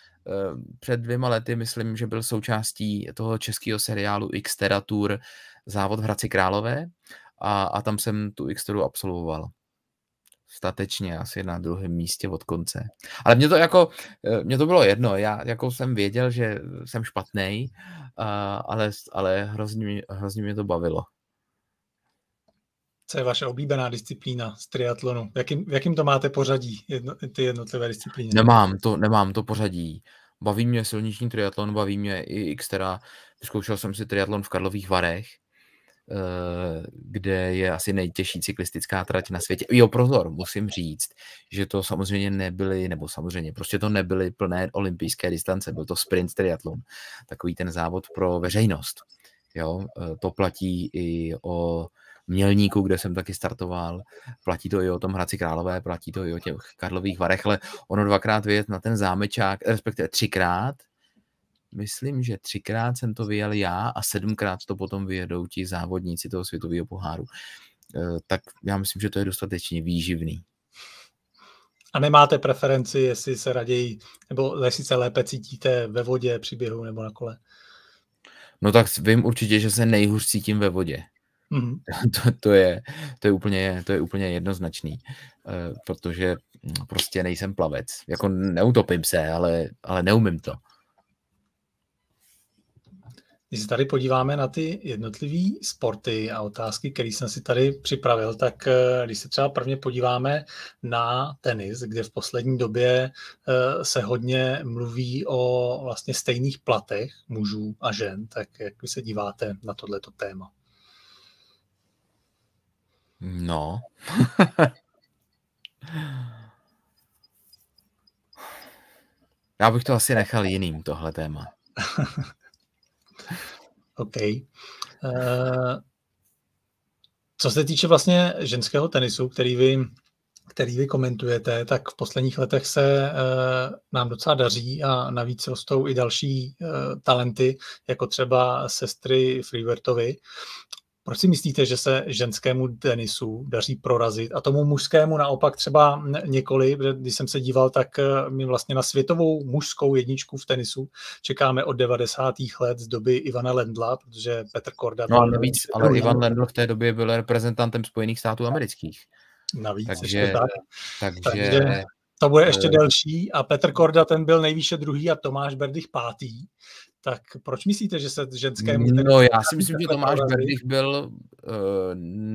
před dvěma lety, myslím, že byl součástí toho českého seriálu Xterra Tour závod v Hradci Králové a, a tam jsem tu Xteru absolvoval statečně asi na druhém místě od konce. Ale mě to jako, eh, mě to bylo jedno, já jako jsem věděl, že jsem špatný, ale, ale hrozně, hrozně mě to bavilo. Co je vaše oblíbená disciplína z triatlonu? Jakým, jakým to máte pořadí, jedno, ty jednotlivé disciplíny? Nemám to, nemám to pořadí. Baví mě silniční triatlon, baví mě i Xtera. Zkoušel jsem si triatlon v Karlových Varech, eh, kde je asi nejtěžší cyklistická trať na světě. Jo, prozor, musím říct, že to samozřejmě nebyly, nebo samozřejmě, prostě to nebyly plné olympijské distance, byl to sprint triatlon, takový ten závod pro veřejnost. Jo, eh, to platí i o Mělníku, kde jsem taky startoval. Platí to i o tom Hradci Králové, platí to i o těch Karlových Varech, ale ono dvakrát vyjet na ten zámečák, eh, respektive třikrát, myslím, že třikrát jsem to vyjel já a sedmkrát to potom vyjedou ti závodníci toho světového poháru. Eh, tak já myslím, že to je dostatečně výživný. A nemáte preferenci, jestli se raději, nebo jestli se lépe cítíte ve vodě, při běhu nebo na kole? No tak vím určitě, že se nejhůř cítím ve vodě. Mm-hmm. To, to, je, to, je úplně, to je úplně jednoznačný, eh, protože prostě nejsem plavec. Jako neutopím se, ale, ale neumím to. Když se tady podíváme na ty jednotlivé sporty a otázky, které jsem si tady připravil, tak eh, když se třeba prvně podíváme na tenis, kde v poslední době eh, se hodně mluví o vlastně stejných platech mužů a žen, tak jak vy se díváte na tohleto téma? No. Já bych to asi nechal jiným, tohle téma. OK. Uh, co se týče vlastně ženského tenisu, který vy, který vy komentujete, tak v posledních letech se uh, nám docela daří a navíc rostou i další uh, talenty, jako třeba sestry Freewertovi. Proč si myslíte, že se ženskému tenisu daří prorazit a tomu mužskému naopak třeba několik, protože když jsem se díval, tak eh, my vlastně na světovou mužskou jedničku v tenisu čekáme od 90. let z doby Ivana Lendla, protože Petr Korda... No ale navíc, ale Ivan Lendl, Lendl v té době byl reprezentantem Spojených států amerických. Navíc, takže, ještě tak. Takže, takže to bude ještě eh, delší a Petr Korda ten byl nejvýše druhý a Tomáš Berdych pátý tak proč myslíte, že se ženskému... No já si myslím, že Tomáš Berdych byl uh,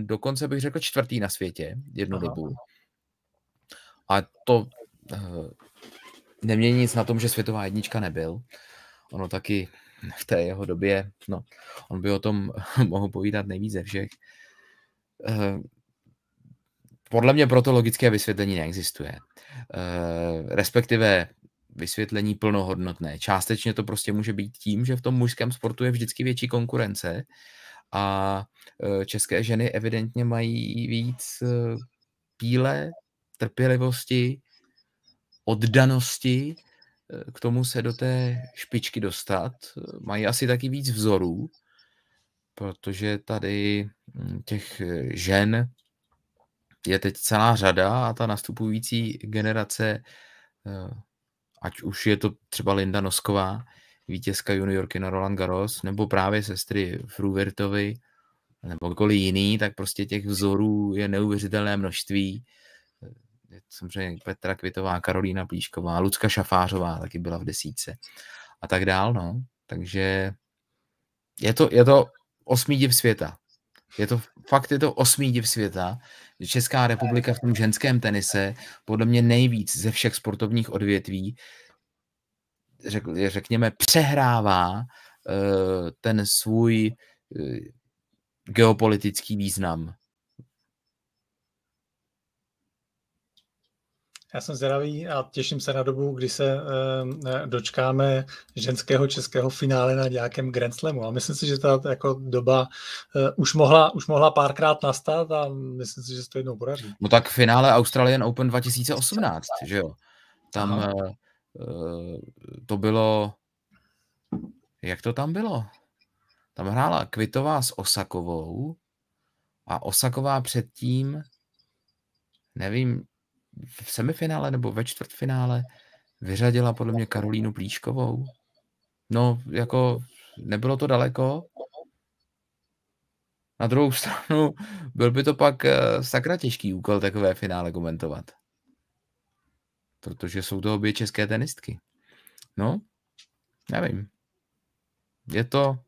dokonce bych řekl čtvrtý na světě jednu Aha. dobu. A to uh, nemění nic na tom, že světová jednička nebyl. Ono taky v té jeho době, no, on by o tom mohl povídat nejvíc ze všech. Eh, podle mě proto logické vysvětlení neexistuje. respektive vysvětlení plnohodnotné. Částečně to prostě může být tím, že v tom mužském sportu je vždycky větší konkurence a e, české ženy evidentně mají víc e, píle, trpělivosti, oddanosti e, k tomu se do té špičky dostat. Mají asi taky víc vzorů, protože tady mm, těch žen je teď celá řada a ta nastupující generace ať už je to třeba Linda Nosková, vítězka juniorky na Roland Garros, nebo právě sestry Fruvertovi, nebo kolik jiný, tak prostě těch vzorů je neuvěřitelné množství. Samozřejmě Petra Kvitová, Karolína Plíšková, Lucka Šafářová taky byla v desíce a tak dál, no. Takže je to, je to osmý div světa. Je to, fakt je to osmý div světa, Česká republika v tom ženském tenise podle mě nejvíc ze všech sportovních odvětví, řek, řekněme, přehrává uh, ten svůj uh, geopolitický význam. Já jsem zdravý a těším se na dobu, kdy se eh, dočkáme ženského českého finále na nějakém Grand Slamu. A myslím si, že ta jako doba eh, už, mohla, už mohla párkrát nastat a myslím si, že se to jednou podaří. No tak finále Australian Open 2018, že jo? Tam Aha. Eh, eh, to bylo... Jak to tam bylo? Tam hrála Kvitová s Osakovou a Osaková předtím nevím, v semifinále nebo ve čtvrtfinále vyřadila podle mě Karolínu Plíškovou. No, jako nebylo to daleko. Na druhou stranu byl by to pak eh, sakra těžký úkol takové finále komentovat. Protože jsou to obě české tenistky. No, nevím. Je to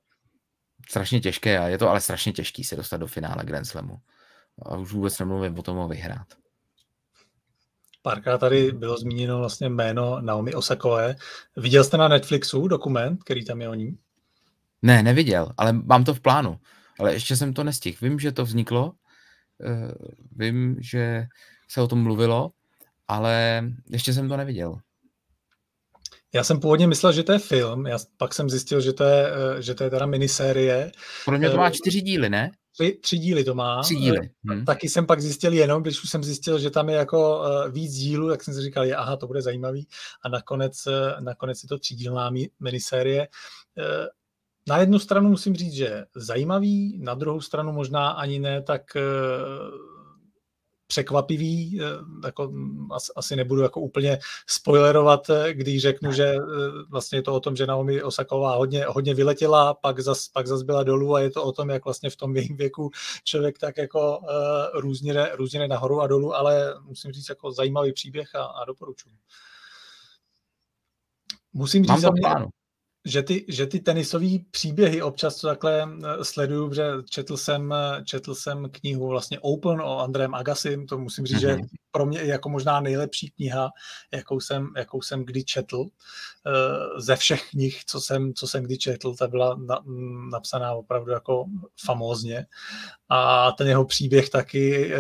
strašně těžké a je to ale strašně těžký se dostat do finále Grand Slamu. A už vůbec nemluvím o tom vyhrát. Párkrát tady bylo zmíněno vlastně jméno Naomi Osakové. Viděl jste na Netflixu dokument, který tam je o ní? Ne, neviděl, ale mám to v plánu. Ale ještě jsem to nestihl. Vím, že to vzniklo, eh, vím, že se o tom mluvilo, ale ještě jsem to neviděl. Já jsem původně myslel, že to je film, já pak jsem zjistil, že to je, eh, že to je teda minisérie. Pro mě to má eh, čtyři díly, ne? Tři, tři díly to má. Tři díly. Hmm. Taky jsem pak zjistil jenom, když už jsem zjistil, že tam je jako eh, víc dílů, jak jsem si říkal, že aha, to bude zajímavý. A nakonec, eh, nakonec je to třídílná minisérie. Uh, na jednu stranu musím říct, že zajímavý, na druhou stranu možná ani ne tak překvapivý, eh, jako, mm, asi nebudu jako úplně spoilerovat, eh, když řeknu, že eh, vlastně je to o tom, že Naomi Osaková hodně, hodně vyletěla, pak zas, pak zas byla dolů a je to o tom, jak vlastně v tom jejím věku člověk tak jako různě, různě nahoru a dolů, ale musím říct jako zajímavý příběh a, a doporučuji. Musím říct, Mám to mě, plánu že ty, že ty tenisové příběhy občas to takhle eh, sleduju, že četl jsem, eh, četl jsem knihu vlastně Open o Andrém Agasim, to musím říct, mm-hmm. že mhm. pro mě jako možná nejlepší kniha, jakou jsem, jakou jsem kdy četl. Eh, ze všech knih, co jsem, co jsem kdy četl, ta byla na, mm, napsaná opravdu jako famózně. A ten jeho příběh taky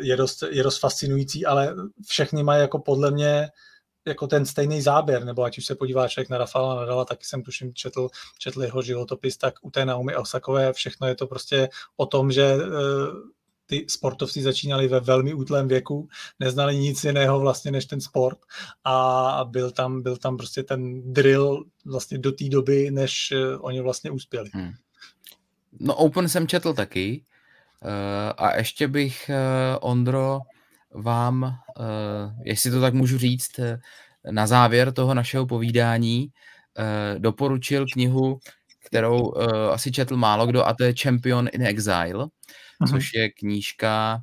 je dost, je dost fascinující, ale všechny mají jako podle mě jako ten stejný záběr, nebo ať už se podívá člověk na Rafaela Nadala, taky jsem tuším četl, četl jeho životopis, tak u té Naomi Osakové všechno je to prostě o tom, že eh, ty sportovci začínali ve velmi útlém věku, neznali nic jiného vlastně než ten sport a byl tam, byl tam prostě ten drill vlastně do té doby, než eh, oni vlastně uspěli. Hmm. No Open jsem četl taky uh, a ještě bych uh, Ondro vám, eh, jestli to tak můžu říct, eh, na závěr toho našeho povídání eh, doporučil knihu, kterou asi četl málo kdo, a to je Champion in Exile, mhm. což je knížka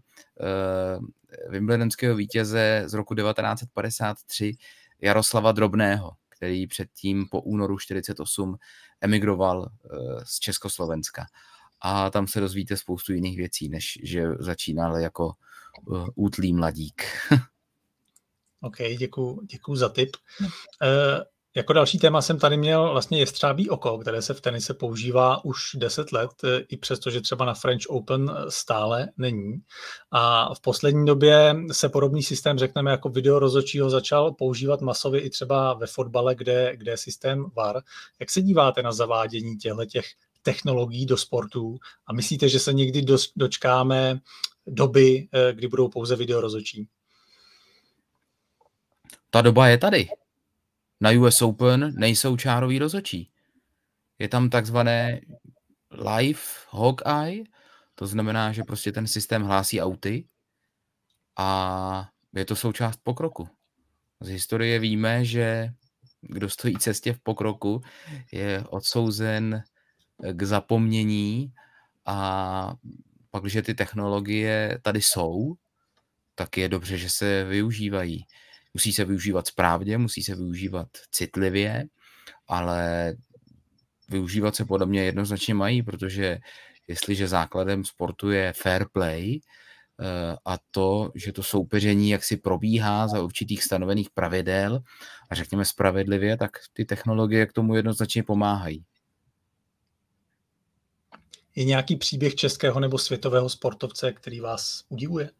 Wimbledonského vítěze z roku 1953 Jaroslava Drobného, který předtím po únoru 48 emigroval z Československa. A tam se dozvíte spoustu jiných věcí, než že začínal jako Eh, útlý mladík. OK, děkuji děkuju za tip. E, jako další téma jsem tady měl vlastně jestřábí oko, které se v tenise používá už 10 let, eh, i přesto, že třeba na French Open stále není. A v poslední době se podobný systém, řekneme, jako video rozočího začal používat masově i třeba ve fotbale, kde, kde je systém VAR. Jak se díváte na zavádění těchto těch technologií do sportu a myslíte, že se někdy dočkáme doby, eh, kdy budou pouze video Ta doba je tady. Na US Open nejsou čárový rozočí. Je tam takzvané live Hawkeye, to znamená, že prostě ten systém hlásí auty a je to součást pokroku. Z historie víme, že kdo stojí cestě v pokroku, je odsouzen k zapomnění a pak, když ty technologie tady jsou, tak je dobře, že se využívají. Musí se využívat správně, musí se využívat citlivě, ale využívat se podobně jednoznačně mají, protože jestliže základem sportu je fair play eh, a to, že to soupeření jaksi probíhá za určitých stanovených pravidel a řekněme spravedlivě, tak ty technologie k tomu jednoznačně pomáhají. Je nějaký příběh českého nebo světového sportovce, který vás udivuje?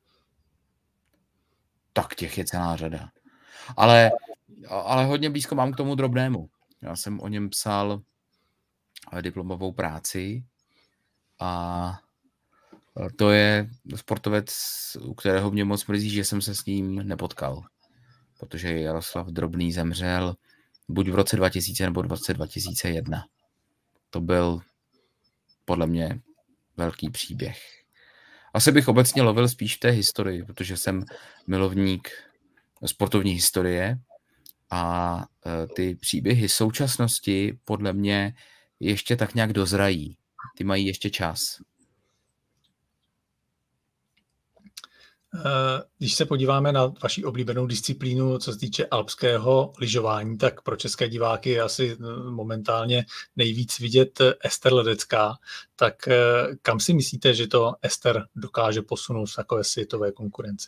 Tak těch je celá řada. Ale, ale hodně blízko mám k tomu drobnému. Já jsem o něm psal eh, diplomovou práci a eh, to je sportovec, u kterého mě moc mrzí, že jsem se s ním nepotkal. Protože Jaroslav Drobný zemřel buď v roce 2000 nebo v roce 2001. To byl podle mě velký příběh. Asi bych obecně lovil spíš v té historii, protože jsem milovník sportovní historie a e, ty příběhy současnosti podle mě ještě tak nějak dozrají. Ty mají ještě čas. Eh, když se podíváme na vaši oblíbenou disciplínu, co se týče alpského lyžování, tak pro české diváky je asi eh, momentálně nejvíc vidět eh, Ester Ledecká. Tak kam si myslíte, že to Ester dokáže posunout v takové světové konkurenci?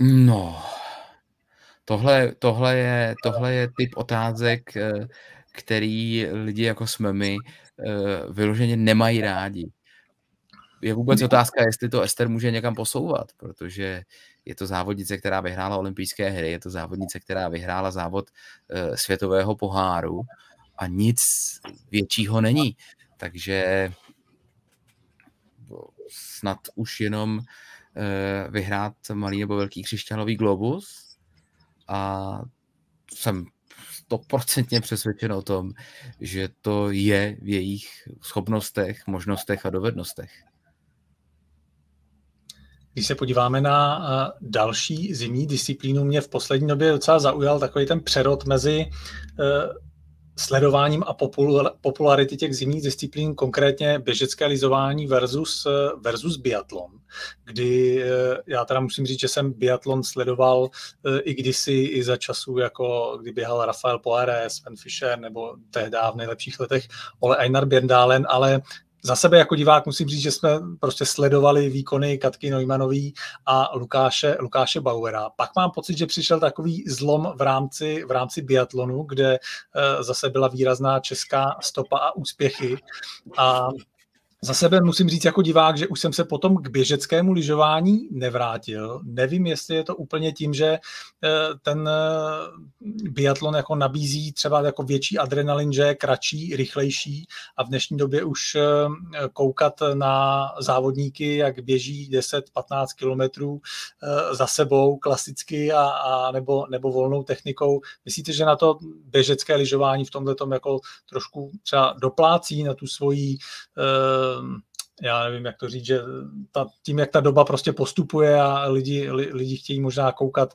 No, tohle, tohle, je, tohle je typ otázek, který lidi jako jsme my vyloženě nemají rádi je vůbec otázka, jestli to Ester může někam posouvat, protože je to závodnice, která vyhrála olympijské hry, je to závodnice, která vyhrála závod eh, světového poháru a nic většího není. Takže snad už jenom eh, vyhrát malý nebo velký křišťálový globus a jsem stoprocentně přesvědčen o tom, že to je v jejich schopnostech, možnostech a dovednostech. Když se podíváme na eh, další zimní disciplínu, mě v poslední době docela zaujal takový ten přerod mezi eh, sledováním a popularity těch zimních disciplín, konkrétně běžecké lizování versus, eh, versus biatlon, kdy já teda musím říct, že jsem biatlon sledoval i kdysi, i za času, jako kdy běhal Rafael Poiré, Sven Fischer, nebo tehdy v nejlepších letech Ole Einar Bjerndalen, ale za sebe jako divák musím říct, že jsme prostě sledovali výkony Katky Neumannový a Lukáše, Lukáše Bauera. Pak mám pocit, že přišel takový zlom v rámci, v rámci biatlonu, kde eh, zase byla výrazná česká stopa a úspěchy. A za sebe musím říct jako divák, že už jsem se potom k běžeckému lyžování nevrátil. Nevím, jestli je to úplně tím, že eh, ten eh, biatlon jako nabízí třeba jako větší adrenalin, že je kratší, rychlejší a v dnešní době už eh, koukat na závodníky, jak běží 10-15 kilometrů za sebou klasicky a, a nebo, nebo volnou technikou. Myslíte, že na to běžecké lyžování v tomhle jako trošku třeba doplácí na tu svoji Ehm, já nevím, jak to říct, že ta, tím, jak ta doba prostě postupuje a lidi, li, lidi chtějí možná koukat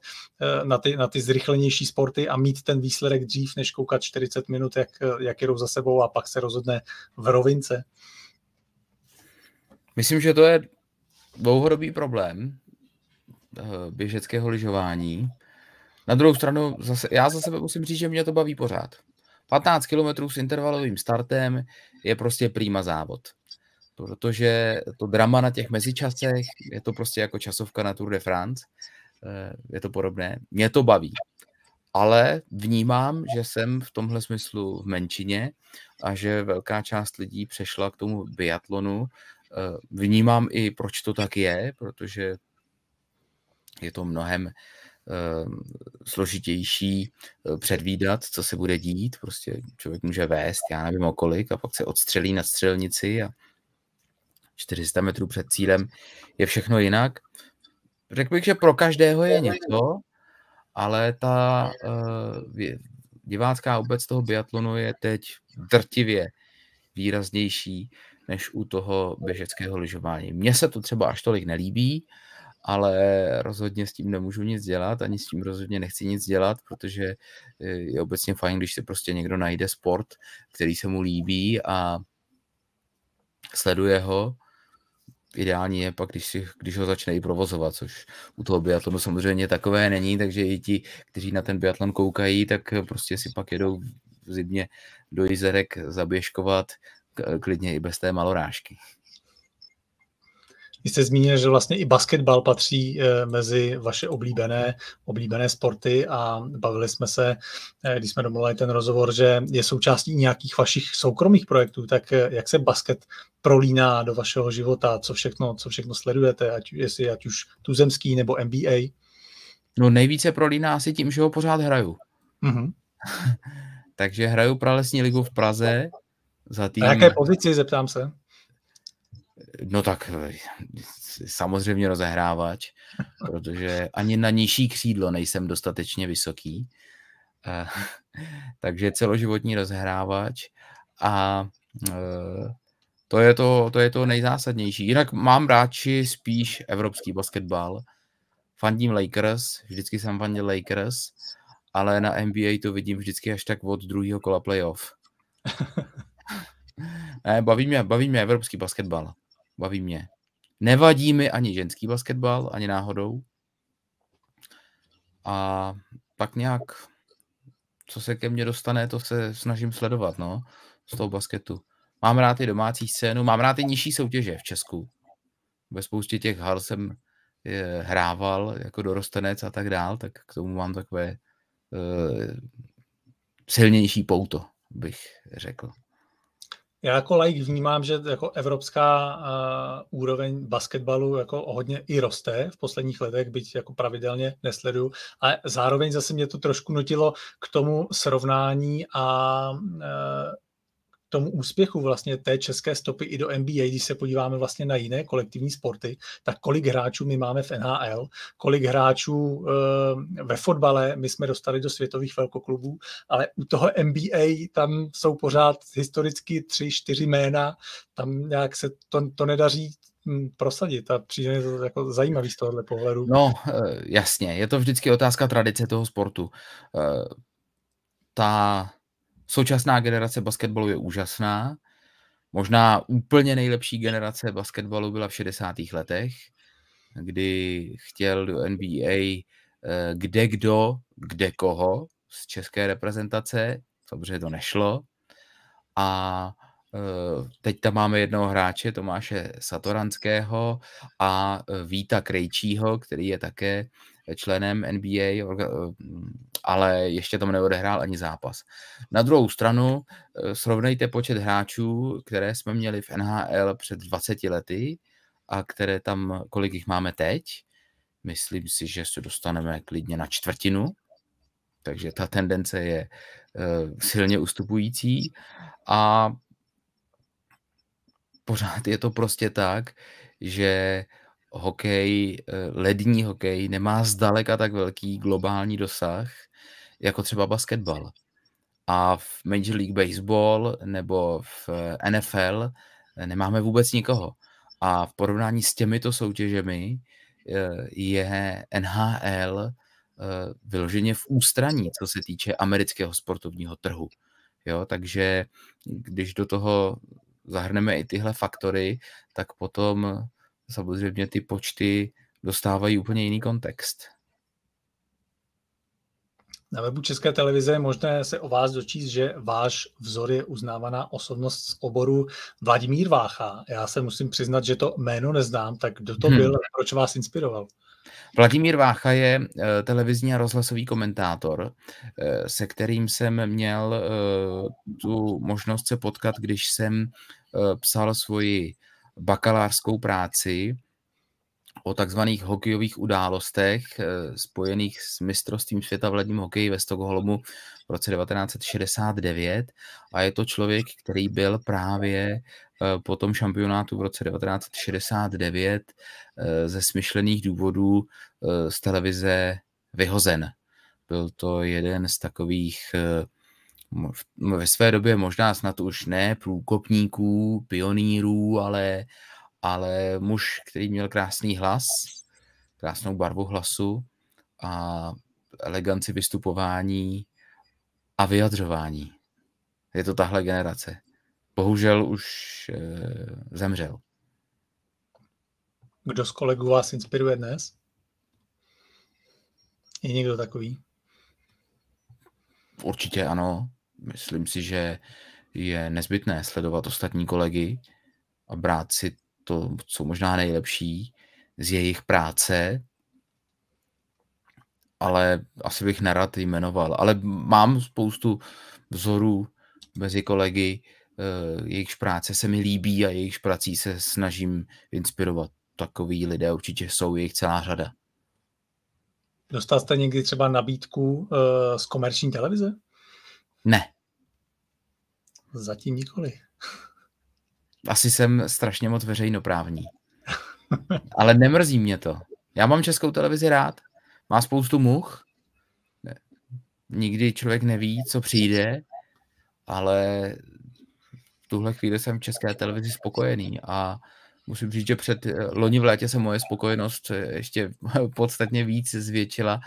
eh, na ty, na ty zrychlenější sporty a mít ten výsledek dřív, než koukat 40 minut, jak, jak jedou za sebou a pak se rozhodne v rovince. Myslím, že to je dlouhodobý problém eh, běžeckého lyžování. Na druhou stranu, zase, já za sebe musím říct, že mě to baví pořád. 15 kilometrů s intervalovým startem je prostě prýma závod protože to drama na těch mezičasech, je to prostě jako časovka na Tour de France, eh, je to podobné, mě to baví. Ale vnímám, že jsem v tomhle smyslu v menšině a že velká část lidí přešla k tomu biatlonu. Eh, vnímám i, proč to tak je, protože je to mnohem eh, složitější předvídat, co se bude dít. Prostě člověk může vést, já nevím o kolik, a pak se odstřelí na střelnici a 400 metrů před cílem, je všechno jinak. Řekl bych, že pro každého je něco, ale ta uh, divácká obec toho biatlonu je teď drtivě výraznější než u toho běžeckého lyžování. Mně se to třeba až tolik nelíbí, ale rozhodně s tím nemůžu nic dělat, ani s tím rozhodně nechci nic dělat, protože eh, je obecně fajn, když se prostě někdo najde sport, který se mu líbí a sleduje ho ideální je pak, když, si, když ho začne i provozovat, což u toho biatlonu samozřejmě takové není, takže i ti, kteří na ten biatlon koukají, tak prostě si pak jedou v zimě do jizerek zaběžkovat, klidně i bez té malorážky. Vy jste zmínil, že vlastně i basketbal patří eh, mezi vaše oblíbené, oblíbené sporty a bavili jsme se, eh, když jsme domluvili ten rozhovor, že je součástí nějakých vašich soukromých projektů, tak eh, jak se basket prolíná do vašeho života, co všechno, co všechno sledujete, ať, jestli ať už tuzemský nebo NBA? No nejvíce prolíná asi tím, že ho pořád hraju. Mm-hmm. Takže hraju pralesní ligu v Praze. Za tým... A jaké pozici, zeptám se? No tak samozřejmě rozehrávač, protože ani na nižší křídlo nejsem dostatečně vysoký. Eh, takže celoživotní rozehrávač a eh, to je to, to je to nejzásadnější. Jinak mám radši spíš evropský basketbal. Fandím Lakers, vždycky jsem fandil Lakers, ale na NBA to vidím vždycky až tak od druhého kola playoff. ne, baví mě, baví mě evropský basketbal baví mě. Nevadí mi ani ženský basketbal, ani náhodou. A tak nějak, co se ke mně dostane, to se snažím sledovat, no, z toho basketu. Mám rád i domácí scénu, mám rád i nižší soutěže v Česku. Ve spoustě těch hal jsem je, eh, hrával jako dorostenec a tak dál, tak k tomu mám takové e, silnější pouto, bych řekl. Já jako like vnímám, že jako evropská uh, úroveň basketbalu jako hodně i roste v posledních letech, byť jako pravidelně nesledu, a zároveň zase mě to trošku nutilo k tomu srovnání a uh, tomu úspěchu vlastně té české stopy i do NBA, když se podíváme vlastně na jiné kolektivní sporty, tak kolik hráčů my máme v NHL, kolik hráčů e, ve fotbale my jsme dostali do světových velkoklubů, ale u toho NBA tam jsou pořád historicky tři, čtyři jména, tam nějak se to, to nedaří hm, prosadit a přijde to jako zajímavý z tohohle pohledu. No, eh, jasně, je to vždycky otázka tradice toho sportu. Eh, ta současná generace basketbalu je úžasná. Možná úplně nejlepší generace basketbalu byla v 60. letech, kdy chtěl do NBA eh, kde kdo, kde koho z české reprezentace. Dobře, to nešlo. A eh, teď tam máme jednoho hráče, Tomáše Satoranského a eh, Víta Krejčího, který je také členem NBA, ale ještě tam neodehrál ani zápas. Na druhou stranu eh, srovnejte počet hráčů, které jsme měli v NHL před 20 lety a které tam, kolik jich máme teď. Myslím si, že se dostaneme klidně na čtvrtinu, takže ta tendence je eh, silně ustupující a pořád je to prostě tak, že hokej, eh, lední hokej nemá zdaleka tak velký globální dosah jako třeba basketbal. A v Major League Baseball nebo v eh, NFL eh, nemáme vůbec nikoho. A v porovnání s těmito soutěžemi eh, je NHL vyloženě v ústraní, co se týče amerického sportovního trhu. Jo, takže když do toho zahrneme i tyhle faktory, tak potom samozřejmě ty počty dostávají úplně jiný kontext. Na webu České televize je možné se o vás dočíst, že váš vzor je uznávaná osobnost z oboru Vladimír Vácha. Já se musím přiznat, že to jméno neznám, tak kdo to hmm. byl, a proč vás inspiroval? Vladimír Vácha je eh, televizní a rozhlasový komentátor, eh, se kterým jsem měl eh, tu možnost se potkat, když jsem psal svoji bakalářskou práci o takzvaných hokejových událostech eh, spojených s mistrovstvím světa v ledním hokeji ve Stockholmu v roce 1969 a je to člověk, který byl právě eh, po tom šampionátu v roce 1969 eh, ze smyšlených důvodů z televize vyhozen. Byl to jeden z takových ve své době možná snad už ne průkopníků, pionýrů, ale ale muž, který měl krásný hlas, krásnou barvu hlasu a eleganci vystupování a vyjadřování. Je to tahle generace. Bohužel už e, zemřel. Kdo z kolegů vás inspiruje dnes? Je někdo takový? Určitě ano. Myslím si, že je nezbytné sledovat ostatní kolegy a brát si to, co možná nejlepší z jejich práce, ale asi bych nerad jmenoval. Ale mám spoustu vzorů mezi kolegy, eh, jejichž práce se mi líbí a jejichž prací se snažím inspirovat. Takový lidé určitě jsou, jejich celá řada. Dostal jste někdy třeba nabídku eh, z komerční televize? Ne. Zatím nikoli asi jsem strašně moc veřejnoprávní. Ale nemrzí mě to. Já mám českou televizi rád, má spoustu much, nikdy člověk neví, co přijde, ale v tuhle chvíli jsem v české televizi spokojený a musím říct, že před eh, loni v létě se moje spokojenost ještě podstatně víc zvětšila,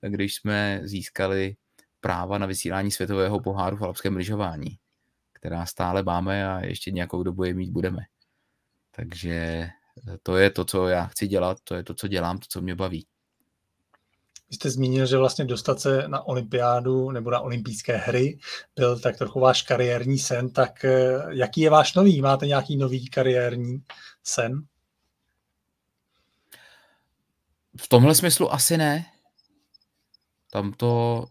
když jsme získali práva na vysílání světového poháru v alpském lyžování která stále máme a ještě nějakou dobu je mít budeme. Takže eh, to je to, co já chci dělat, to je to, co dělám, to, co mě baví. Vy jste zmínil, že vlastně dostat se na olympiádu nebo na olympijské hry byl tak trochu váš kariérní sen, tak eh, jaký je váš nový? Máte nějaký nový kariérní sen? V tomhle smyslu asi ne. Tam to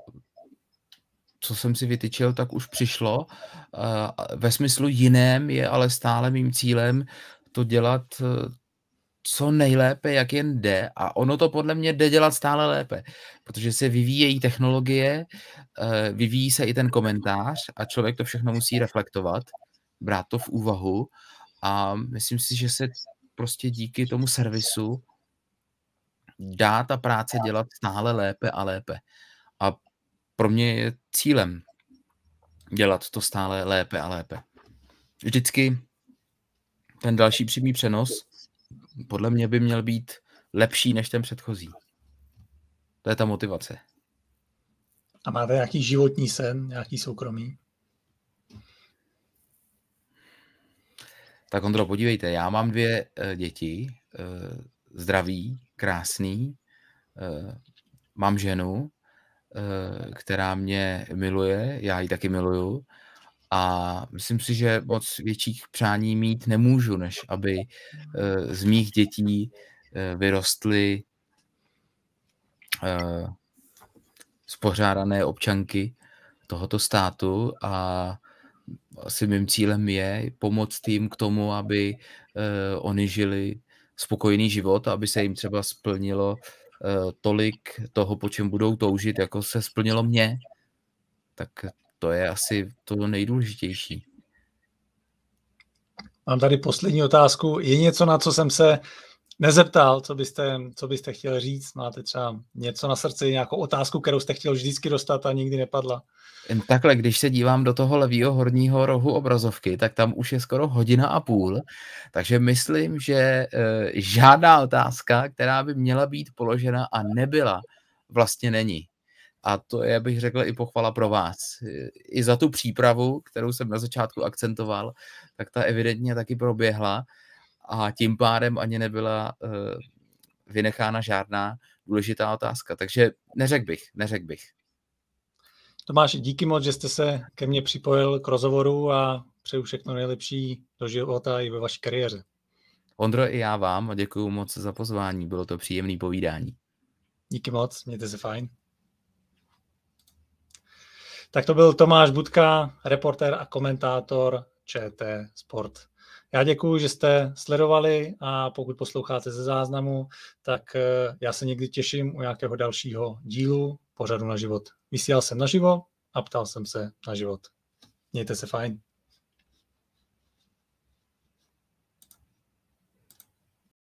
co jsem si vytyčil, tak už přišlo. Eh, ve smyslu jiném je ale stále mým cílem to dělat eh, co nejlépe, jak jen jde. A ono to podle mě jde dělat stále lépe, protože se vyvíjejí technologie, eh, vyvíjí se i ten komentář a člověk to všechno musí reflektovat, brát to v úvahu. A myslím si, že se prostě díky tomu servisu dá ta práce dělat stále lépe a lépe. A pro mě je cílem dělat to stále lépe a lépe. Vždycky ten další přímý přenos podle mě by měl být lepší než ten předchozí. To je ta motivace. A máte nějaký životní sen, nějaký soukromý? Tak Ondro, podívejte, já mám dvě eh, děti, eh, zdraví, krásný, eh, mám ženu, Eh, která mě miluje, já ji taky miluju a myslím si, že moc větších přání mít nemůžu, než aby eh, z mých dětí eh, vyrostly spořádané občanky tohoto státu a asi mým cílem je pomoct jim k tomu, aby oni žili spokojený život, aby se jim třeba splnilo Eh, tolik toho, po čem budou toužit, jako se splnilo mě, tak to je asi to nejdůležitější. Mám tady poslední otázku. Je něco, na co jsem se nezeptal, co byste, co byste chtěl říct. Máte třeba něco na srdci, nějakou otázku, kterou jste chtěl vždycky dostat a nikdy nepadla? Takhle, když se dívám do toho levýho horního rohu obrazovky, tak tam už je skoro hodina a půl, takže myslím, že eh, žádná otázka, která by měla být položena a nebyla, vlastně není. A to je, bych řekl, i pochvala pro vás. I za tu přípravu, kterou jsem na začátku akcentoval, tak ta evidentně taky proběhla a tím pádem ani nebyla eh, vynechána žádná důležitá otázka. Takže neřekl bych, neřekl bych. Tomáš, díky moc, že jste se ke mně připojil k rozhovoru a přeju všechno nejlepší do života i ve vaší kariéře. Ondro, i já vám a děkuji moc za pozvání. Bylo to příjemné povídání. Díky moc, mějte se fajn. Tak to byl Tomáš Budka, reportér a komentátor ČT Sport. Já děkuji, že jste sledovali a pokud posloucháte ze záznamu, tak eh, já se někdy těším u nějakého dalšího dílu pořadu na život. Vysílal jsem naživo a ptal jsem se na život. Mějte se fajn.